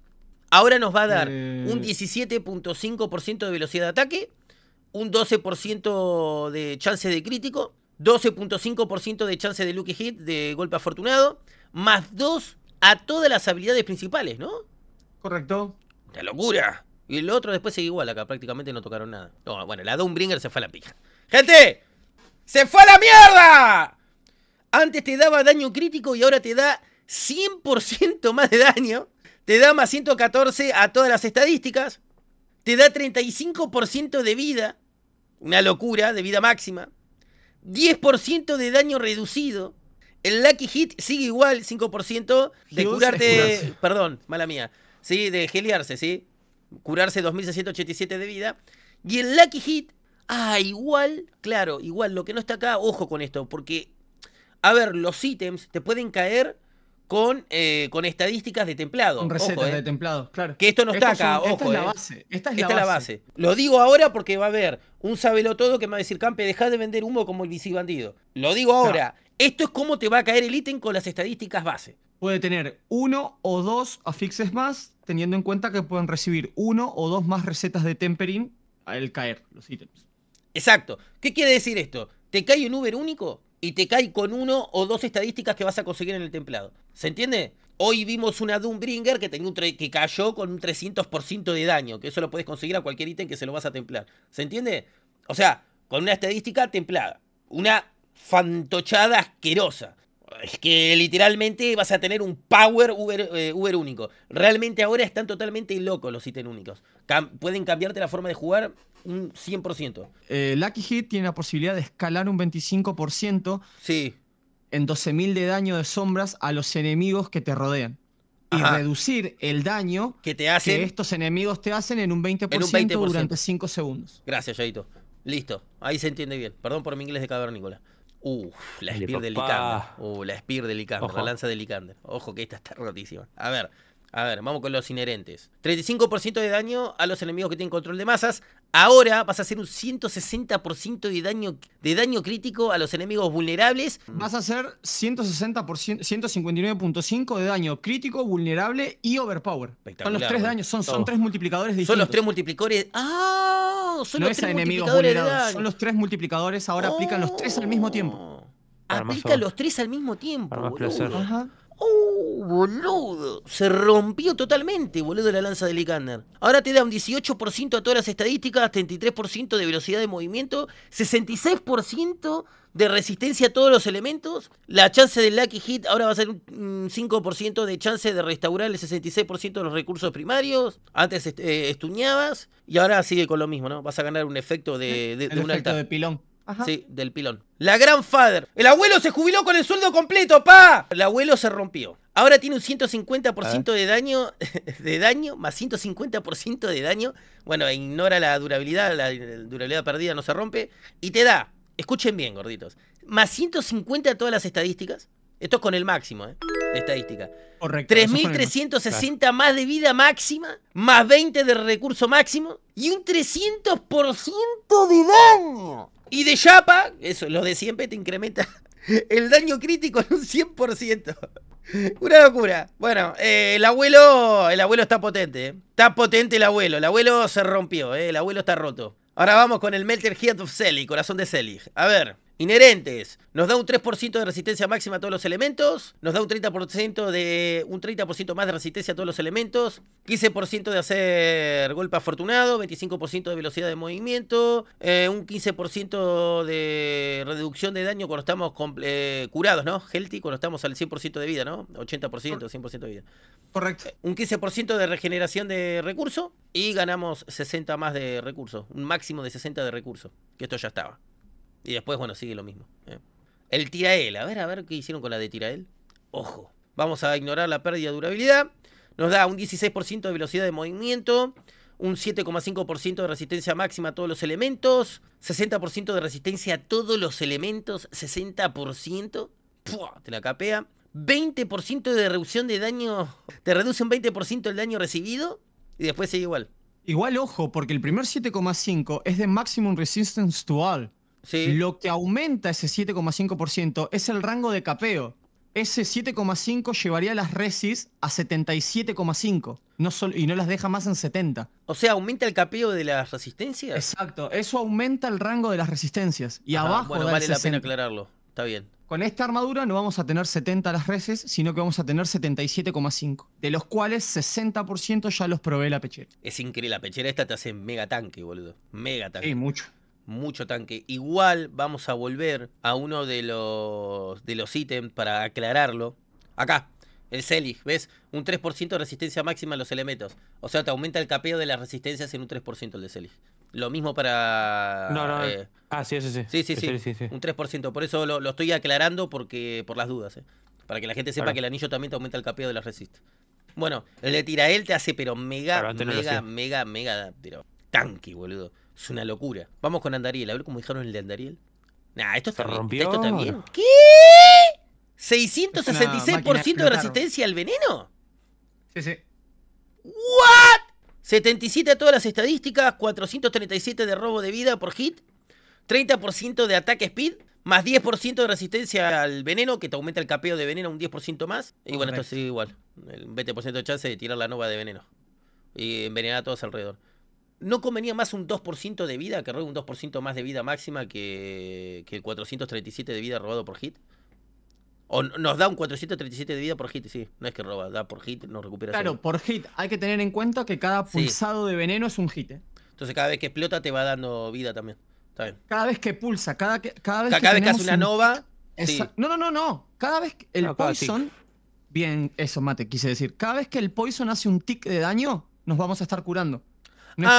Ahora nos va a dar eh. un 17.5% de velocidad de ataque, un 12% de chance de crítico, 12.5% de chance de lucky hit, de golpe afortunado, más 2 a todas las habilidades principales, ¿no? Correcto. ¡Qué locura! Y el otro después seguía igual acá, prácticamente no tocaron nada. No, bueno, la Doombringer se fue a la pija. ¡Gente! ¡Se fue a la mierda! Antes te daba daño crítico y ahora te da 100% más de daño. Te da más 114 a todas las estadísticas. Te da 35% de vida. Una locura de vida máxima. 10% de daño reducido. El Lucky Hit sigue igual, 5% de curarte. Perdón, mala mía. Sí, de geliarse, ¿sí? Curarse 2687 de vida. Y el Lucky Hit, ah, igual, claro, igual. Lo que no está acá, ojo con esto, porque. A ver, los ítems te pueden caer con, eh, con estadísticas de templado. Con recetas de eh. templado, claro. Que esto no está acá, ojo. Esta es la eh. base. Esta es la, base. Lo digo ahora porque va a haber un sabelotodo todo que me va a decir, Campe, deja de vender humo como el bici bandido. Lo digo ahora. Esto es cómo te va a caer el ítem con las estadísticas base. Puede tener uno o dos afixes más, teniendo en cuenta que pueden recibir uno o dos más recetas de tempering al caer los ítems. Exacto. ¿Qué quiere decir esto? ¿Te cae un Uber único? y te cae con uno o dos estadísticas que vas a conseguir en el templado. ¿Se entiende? Hoy vimos una Doombringer que, tenía un que cayó con un 300% de daño, que eso lo puedes conseguir a cualquier ítem que se lo vas a templar. ¿Se entiende? O sea, con una estadística templada. Una fantochada asquerosa. Es que literalmente vas a tener un power eh, Uber, único. Realmente ahora están totalmente locos los ítems únicos. pueden cambiarte la forma de jugar un 100%. Eh, Lucky Hit tiene la posibilidad de escalar un 25%. Sí. En 12.000 de daño de sombras a los enemigos que te rodean. Y reducir el daño que, te hacen, estos enemigos te hacen en un 20%, durante 5 segundos. Gracias, Yadito. Listo. Ahí se entiende bien. Perdón por mi inglés de Nicolás. Uf, uh, la Spear de la Spear de la lanza de Licander. Ojo que esta está rotísima. A ver, a ver, vamos con los inherentes. 35% de daño a los enemigos que tienen control de masas. Ahora vas a hacer un 160% de daño, de daño crítico a los enemigos vulnerables. Vas a hacer 160%, 159.5 de daño crítico, vulnerable y overpower. Son los tres daños, son, son tres multiplicadores distintos. Son los tres multiplicadores. ¡Ah! Son los tres enemigos Son los tres multiplicadores, ahora aplican los tres al mismo tiempo. Oh. Aplica los tres al mismo tiempo. Para placer. Ajá. ¡Oh, boludo! Se rompió totalmente, boludo, la lanza de Likander. Ahora te da un 18% a todas las estadísticas, 33% de velocidad de movimiento, 66% de resistencia a todos los elementos. La chance del Lucky Hit ahora va a ser un 5% de chance de restaurar el 66% de los recursos primarios. Antes eh, estuñabas y ahora sigue con lo mismo, ¿no? Vas a ganar un efecto de, un alto de pilón. Sí, del pilón. La gran father. El abuelo se jubiló con el sueldo completo, pa. El abuelo se rompió. Ahora tiene un 150% de daño, de daño, más 150% de daño. Bueno, ignora la durabilidad, la durabilidad perdida no se rompe. Y te da, escuchen bien, gorditos, más 150 a todas las estadísticas. Esto es con el máximo, ¿eh? De estadística. Correcto. 3.360 más de vida máxima, más 20 de recurso máximo y un 300% de daño. Y de chapa, eso, lo de siempre te incrementa el daño crítico en un 100%. Una locura. Bueno, eh, el abuelo, el abuelo está potente, eh. Está potente el abuelo. El abuelo se rompió, eh. El abuelo está roto. Ahora vamos con el Melter Head of Selig, corazón de Selig. A ver, inherentes. Nos da un 3% de resistencia máxima a todos los elementos, nos da un 30% de un 30% más de resistencia a todos los elementos, 15% de hacer golpe afortunado, 25% de velocidad de movimiento, un 15% de reducción de daño cuando estamos curados, ¿no? Healthy cuando estamos al 100% de vida, ¿no? 80%, 100% de vida. Correcto. Un 15% de regeneración de recursos y ganamos 60 más de recursos, un máximo de 60 de recursos, que esto ya estaba. Y después, bueno, sigue lo mismo. ¿eh? El Tirael, a ver, a ver qué hicieron con la de Tirael. Ojo, vamos a ignorar la pérdida de durabilidad. Nos da un 16% de velocidad de movimiento, un 7,5% de resistencia máxima a todos los elementos, 60% de resistencia a todos los elementos, 60%, te la capea. 20% de reducción de daño, te reduce un 20% el daño recibido y después sigue igual. Igual ojo, porque el primer 7,5 es de Maximum Resistance to All. Lo que aumenta ese 7,5% es el rango de capeo. Ese 7,5 llevaría las resis a 77,5 no y no las deja más en 70. O sea, aumenta el capeo de las resistencias. Exacto, eso aumenta el rango de las resistencias. Y abajo. Bueno, vale la pena aclararlo. Está bien. Con esta armadura no vamos a tener 70 las reses, sino que vamos a tener 77,5, de los cuales 60% ya los provee la pechera. Es increíble, la pechera esta te hace mega tanque, boludo. Mega tanque. Sí, mucho mucho tanque. Igual vamos a volver a uno de los, de los ítems para aclararlo. Acá, el Selig, ¿ves? Un 3% de resistencia máxima a los elementos. O sea, te aumenta el capeo de las resistencias en un 3% el de Selig. Lo mismo para... No, no. Eh, ah, sí, sí, sí. Sí, sí, sí. Un 3%. Por eso lo, estoy aclarando porque por las dudas, eh. Para que la gente sepa que el anillo también te aumenta el capeo de las resistencias Bueno, el de Tirael te hace pero mega, mega, mega, mega, mega, tanque, boludo. Es una locura. Vamos con Andariel, a ver cómo dijeron el de Andariel. Nah, esto está Se Rompió. Esto está ¿Qué? ¿666% de resistencia al veneno? Sí, sí. ¿What? 77 a todas las estadísticas, 437 de robo de vida por hit, 30% de ataque speed, más 10% de resistencia al veneno, que te aumenta el capeo de veneno un 10% más. Y bueno, esto sigue igual. El 20% de chance de tirar la nova de veneno. Y envenenar a todos alrededor no convenía más un 2% de vida, que robe un 2% más de vida máxima que, el 437 de vida robado por hit. O nos da un 437 de vida por hit, sí. No es que roba, da por hit, nos recupera. Claro, por hit. Hay que tener en cuenta que cada pulsado de veneno es un hit. ¿eh? Entonces cada vez que explota te va dando vida también. Está bien. Cada vez que pulsa, cada, que, cada vez que. Cada vez que hace una nova. No, no, no, no. Cada vez que el poison. Bien, eso, mate, quise decir. Cada vez que el poison hace un tick de daño, nos vamos a estar curando. No es,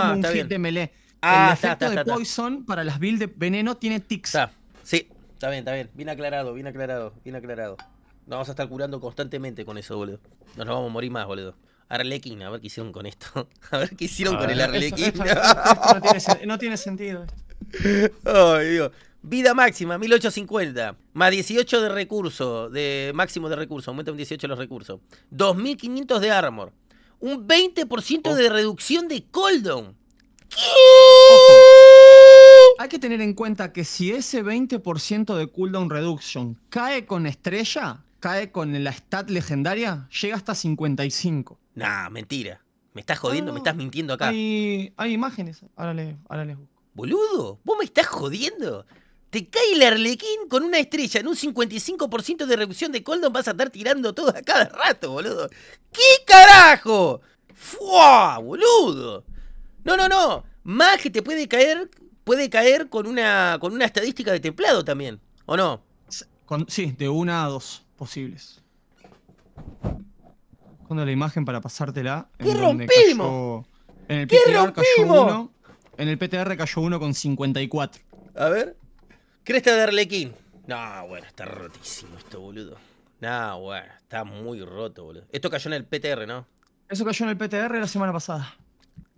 como un hit ah, de melee. Ah, el efecto de Poison para las builds de veneno tiene tics. Sí, está bien, está bien. Bien aclarado, bien aclarado, bien aclarado. Nos vamos a estar curando constantemente con eso, boludo. Nos, nos vamos a morir más, boludo. Arlequín, a ver qué hicieron con esto. A ver qué hicieron con el ah. Arlequín. no, tiene, sentido. Vida máxima, 1850. Más 18 de recurso, de máximo de recurso. Aumenta un 18 los recursos. 2500 de armor un 20% de reducción de cooldown. Hay que tener en cuenta que si ese 20% de cooldown reduction cae con estrella, cae con la stat legendaria, llega hasta 55. Nah, mentira. Me estás jodiendo, me ah, estás mintiendo acá. Hay, hay imágenes. les Boludo, vos me estás jodiendo te este, cae el Arlequín con una estrella en un 55% de reducción de Coldon, vas a estar tirando todo a cada rato, boludo. ¿Qué carajo? ¡Fua, boludo! No, no, no. Más que te puede caer, puede caer con una, con una estadística de templado también, ¿o no? sí, de una a dos posibles. Cuando la imagen para pasártela. ¿Qué en rompimos? en el PTR ¿Qué rompimos? en el PTR cayó uno con 54. A ver. Cresta de Arlequín. No, bueno, está rotísimo esto, boludo. No, bueno, está muy roto, boludo. Esto cayó en el PTR, ¿no? Eso cayó en el PTR la semana pasada.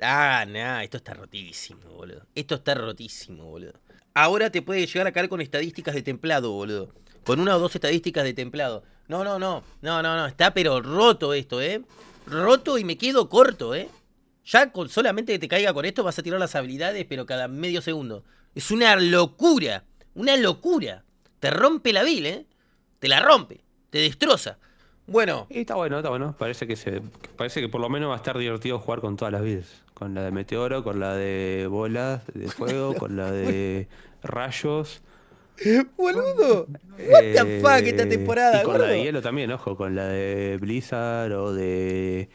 Ah, no, esto está rotísimo, boludo. Esto está rotísimo, boludo. Ahora te puede llegar a caer con estadísticas de templado, boludo. Con una o dos estadísticas de templado. No, no, no. No, no, no. Está pero roto esto, ¿eh? Roto y me quedo corto, ¿eh? Ya con solamente que te caiga con esto vas a tirar las habilidades, pero cada medio segundo. Es una locura. Una locura. Te rompe la vil, ¿eh? Te la rompe, te destroza. Bueno. está bueno, está bueno. Parece que parece que por lo menos va a estar divertido jugar con todas las bills. Con la de meteoro, con la de bolas de fuego, con la de rayos. Boludo, what the eh, fuck esta temporada, y con la de hielo también, ojo, con la de Blizzard o de eh,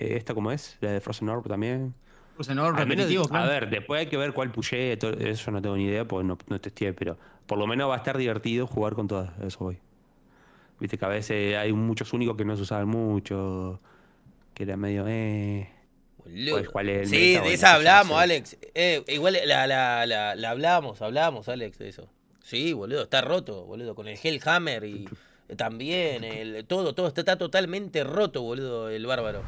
esta cómo es, la de Frozen Orb también. Pues a ver, después hay que ver cuál puché, eso no tengo ni idea, pues no, no testé, pero por lo menos va a estar divertido jugar con todas, eso voy. Viste que a veces hay muchos únicos que no se usaban mucho, que era medio, eh... ¿cuál sí, de esa hablamos, Alex. Eh, igual la, la, la, hablamos, hablamos, Alex, de eso. Sí, boludo, está roto, boludo, con el Hellhammer y también, el, todo, todo está, está totalmente roto, boludo, el bárbaro.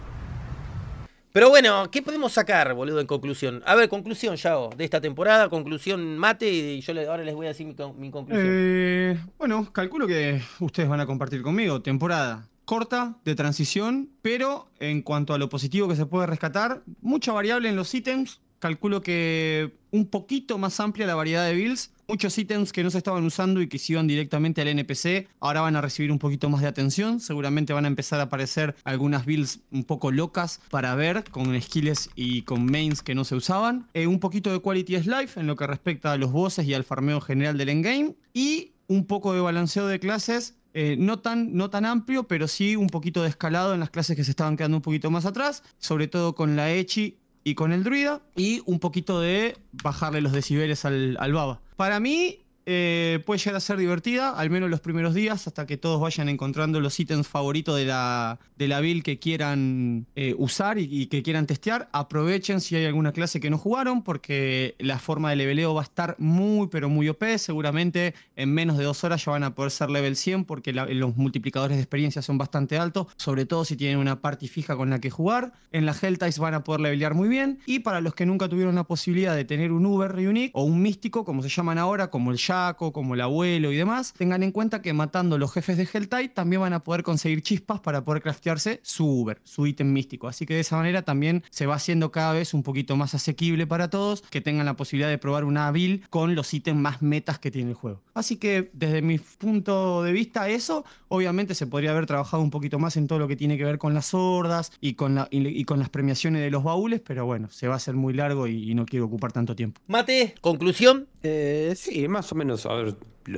Pero bueno, ¿qué podemos sacar, boludo, en conclusión? A ver, conclusión, Yao, de esta temporada, conclusión mate, y yo ahora les voy a decir mi, conclusión. Eh, bueno, calculo que ustedes van a compartir conmigo. Temporada corta de transición, pero en cuanto a lo positivo que se puede rescatar, mucha variable en los ítems. Calculo que un poquito más amplia la variedad de bills. Muchos ítems que no se estaban usando y que se iban directamente al NPC, ahora van a recibir un poquito más de atención. Seguramente van a empezar a aparecer algunas builds un poco locas para ver, con skills y con mains que no se usaban. Eh, un poquito de quality of life en lo que respecta a los bosses y al farmeo general del endgame. Y un poco de balanceo de clases eh, no, tan, no tan amplio, pero sí un poquito de escalado en las clases que se estaban quedando un poquito más atrás, sobre todo con la Echi y con el Druida, y un poquito de bajarle los decibeles al Baba. Para mí, eh, puede llegar a ser divertida, al menos los primeros días, hasta que todos vayan encontrando los ítems favoritos de la, de la build que quieran eh, usar y, que quieran testear. Aprovechen si hay alguna clase que no jugaron, porque la forma de leveleo va a estar muy, pero muy OP. Seguramente en menos de dos horas ya van a poder ser level 100, porque los multiplicadores de experiencia son bastante altos, sobre todo si tienen una party fija con la que jugar. En la Helltides van a poder levelear muy bien. Y para los que nunca tuvieron la posibilidad de tener un Uber Unique o un Místico, como se llaman ahora, como el ya como el abuelo y demás, tengan en cuenta que matando los jefes de Helltide también van a poder conseguir chispas para poder craftearse su Uber, su ítem místico. Así que de esa manera también se va haciendo cada vez un poquito más asequible para todos, que tengan la posibilidad de probar una build con los ítems más metas que tiene el juego. Así que desde mi punto de vista eso, obviamente se podría haber trabajado un poquito más en todo lo que tiene que ver con las hordas y con, las premiaciones de los baúles, pero bueno, se va a hacer muy largo y no quiero ocupar tanto tiempo. Mate, conclusión. Eh, sí, más o menos. A ver,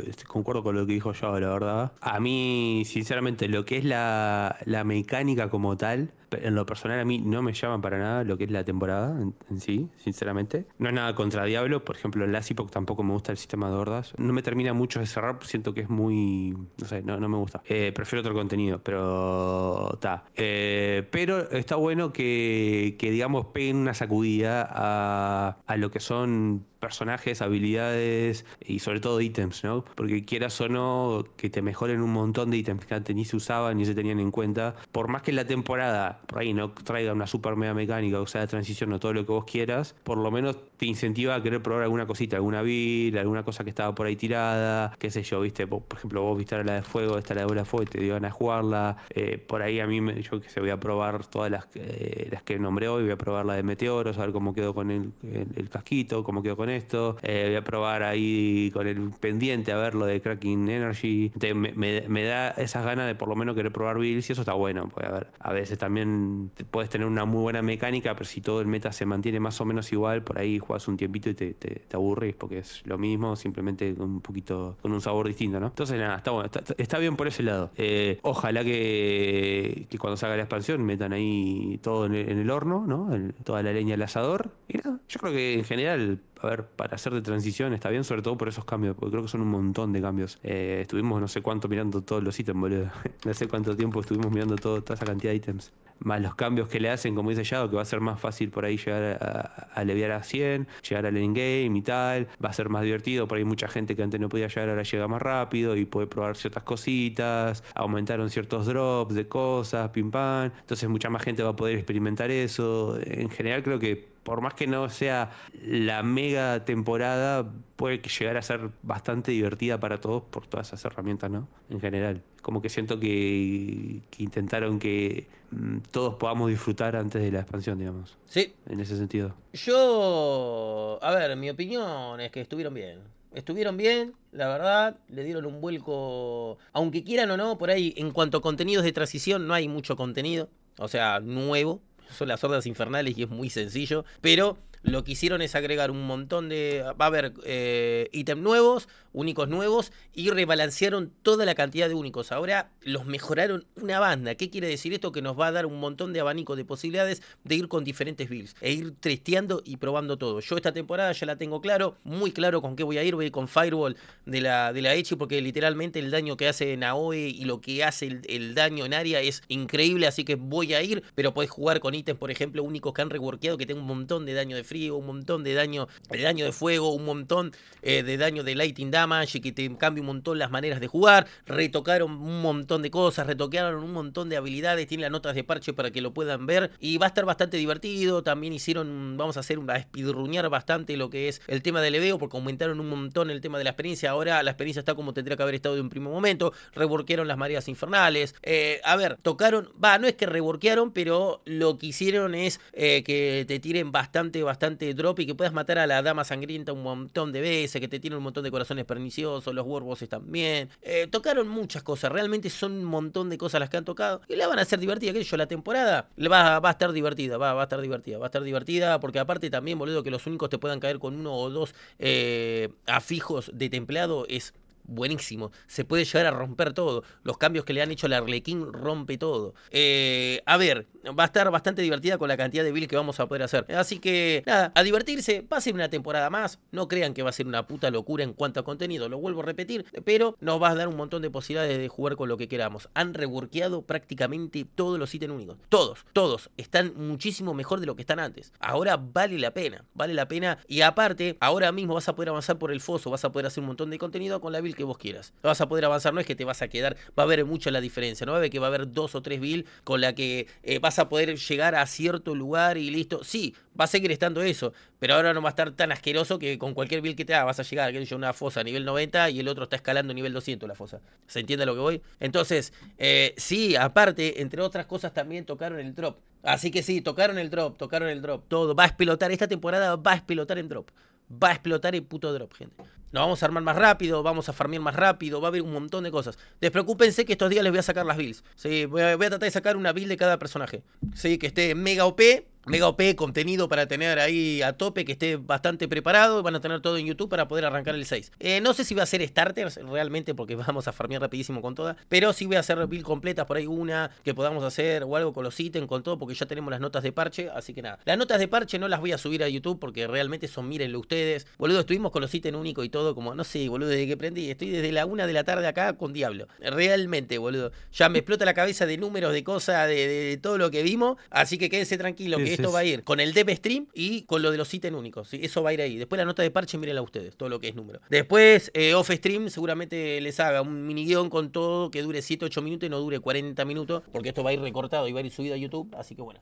este, concuerdo con lo que dijo yo, la verdad. A mí, sinceramente, lo que es la, la mecánica como tal, en lo personal a mí no me llama para nada lo que es la temporada en, sí, sinceramente. No es nada contra Diablo, por ejemplo, en Last tampoco me gusta el sistema de hordas. No me termina mucho de cerrar, siento que es muy... no sé, no, me gusta. Eh, prefiero otro contenido, pero está. Eh, pero está bueno que, que, digamos, peguen una sacudida a, a lo que son personajes, habilidades y sobre todo ítems, ¿no? porque quieras o no, que te mejoren un montón de ítems que antes ni se usaban ni se tenían en cuenta. Por más que la temporada por ahí no traiga una super mega mecánica, o sea, de transición o todo lo que vos quieras, por lo menos te incentiva a querer probar alguna cosita, alguna build, alguna cosa que estaba por ahí tirada, qué sé yo, viste, por ejemplo, vos viste la de fuego, esta la de bola de fuego y te dio ganas jugarla. Eh, por ahí a mí, yo que se voy a probar todas las, eh, las que nombré hoy, voy a probar la de meteoros, a ver cómo quedó con el, casquito, cómo quedó con esto, eh, voy a probar ahí con el pendiente a ver lo de Cracking Energy. me, da esas ganas de por lo menos querer probar Bills y eso está bueno. Pues, a, ver, a veces también puedes tener una muy buena mecánica, pero si todo el meta se mantiene más o menos igual, por ahí juegas un tiempito y te, te, aburres porque es lo mismo, simplemente un poquito con un sabor distinto, ¿no? Entonces, nada, está bueno, está, bien por ese lado. Eh, ojalá que, cuando salga la expansión metan ahí todo en el, horno, ¿no? toda la leña al asador. Y nada, yo creo que en general a ver, para hacer de transición está bien, sobre todo por esos cambios, porque creo que son un montón de cambios. Eh, estuvimos no sé cuánto mirando todos los ítems, boludo. no sé cuánto tiempo estuvimos mirando toda esa cantidad de ítems. Más los cambios que le hacen, como dice Shadow, que va a ser más fácil por ahí llegar a, a aliviar a 100, llegar al endgame y tal. Va a ser más divertido, por ahí mucha gente que antes no podía llegar ahora llega más rápido y puede probar ciertas cositas. Aumentaron ciertos drops de cosas, pim pam. Entonces mucha más gente va a poder experimentar eso. En general creo que por más que no sea la mega temporada, puede llegar a ser bastante divertida para todos por todas esas herramientas, ¿no? En general. Como que siento que, intentaron que mm, todos podamos disfrutar antes de la expansión, digamos. Sí. En ese sentido. Yo, a ver, mi opinión es que estuvieron bien. Estuvieron bien, la verdad, le dieron un vuelco, aunque quieran o no, por ahí en cuanto a contenidos de transición no hay mucho contenido, o sea, nuevo, son las hordas infernales y es muy sencillo, pero lo que hicieron es agregar un montón de. Va a haber eh, ítems nuevos, únicos nuevos, y rebalancearon toda la cantidad de únicos. Ahora los mejoraron una banda. ¿Qué quiere decir esto? Que nos va a dar un montón de abanico de posibilidades de ir con diferentes builds e ir tristeando y probando todo. Yo esta temporada ya la tengo claro, muy claro con qué voy a ir. Voy con Firewall de la, de la Echi, porque literalmente el daño que hace Naoe y lo que hace el, daño en área es increíble, así que voy a ir, pero podés jugar con ítems, por ejemplo, únicos que han reworkeado que tengo un montón de daño de frío, un montón de daño de, daño de fuego, un montón eh, de daño de lighting damage y que te cambia un montón las maneras de jugar. Retocaron un montón de cosas, retocaron un montón de habilidades, tiene las notas de parche para que lo puedan ver y va a estar bastante divertido. También hicieron, vamos a hacer, una speedruñar bastante lo que es el tema del leveo porque aumentaron un montón el tema de la experiencia. Ahora la experiencia está como tendría que haber estado de un primer momento. Reborquearon las mareas infernales. Eh, a ver, tocaron, va, no es que reborquearon, pero lo que hicieron es eh, que te tiren bastante, bastante bastante drop y que puedas matar a la dama sangrienta un montón de veces, que te tiene un montón de corazones perniciosos, los Warbosses también. Eh, tocaron muchas cosas, realmente son un montón de cosas las que han tocado y la van a hacer divertida, que yo, la temporada va, va a estar divertida, va, va a estar divertida, va a estar divertida porque aparte también, boludo, que los únicos te puedan caer con uno o dos eh, afijos de templado es buenísimo. Se puede llegar a romper todo. Los cambios que le han hecho al Arlequín rompe todo. Eh, a ver, va a estar bastante divertida con la cantidad de build que vamos a poder hacer. Así que, nada, a divertirse. Va a ser una temporada más. No crean que va a ser una puta locura en cuanto a contenido. Lo vuelvo a repetir, pero nos va a dar un montón de posibilidades de jugar con lo que queramos. Han reworkeado prácticamente todos los ítems únicos. Todos, todos. Están muchísimo mejor de lo que están antes. Ahora vale la pena. Vale la pena. Y aparte, ahora mismo vas a poder avanzar por el foso. Vas a poder hacer un montón de contenido con la build que vos quieras. Vas a poder avanzar, no es que te vas a quedar, va a haber mucha la diferencia, no va a haber que va a haber dos o tres bill con la que eh, vas a poder llegar a cierto lugar y listo. Sí, va a seguir estando eso, pero ahora no va a estar tan asqueroso que con cualquier bill que te haga vas a llegar, que una fosa a nivel 90 y el otro está escalando a nivel 200 la fosa. ¿Se entiende lo que voy? Entonces, eh, sí, aparte, entre otras cosas también tocaron el drop. Así que sí, tocaron el drop, tocaron el drop, todo. Va a explotar, esta temporada va a explotar en drop va a explotar el puto drop, gente. Nos vamos a armar más rápido, vamos a farmear más rápido, va a haber un montón de cosas. Despreocúpense que estos días les voy a sacar las builds. voy a, tratar de sacar una build de cada personaje. Sí, que esté mega OP, Mega OP, contenido para tener ahí a tope, que esté bastante preparado. Van a tener todo en YouTube para poder arrancar el 6. Eh, no sé si va a ser starters realmente, porque vamos a farmear rapidísimo con todas. Pero sí voy a hacer build completas por ahí, una que podamos hacer o algo con los ítems, con todo, porque ya tenemos las notas de parche. Así que nada, las notas de parche no las voy a subir a YouTube porque realmente son, mírenlo ustedes. Boludo, estuvimos con los ítems únicos y todo, como no sé, boludo, desde que prendí. Estoy desde la una de la tarde acá con Diablo. Realmente, boludo. Ya me explota la cabeza de números, de cosas, de, todo lo que vimos. Así que quédense tranquilos. Esto va a ir con el dev stream y con lo de los ítems únicos. Eso va a ir ahí. Después la nota de parche, mírenla ustedes, todo lo que es número. Después, eh, off stream, seguramente les haga un mini guión con todo que dure 7, 8 minutos y no dure 40 minutos, porque esto va a ir recortado y va a ir subido a YouTube. Así que bueno.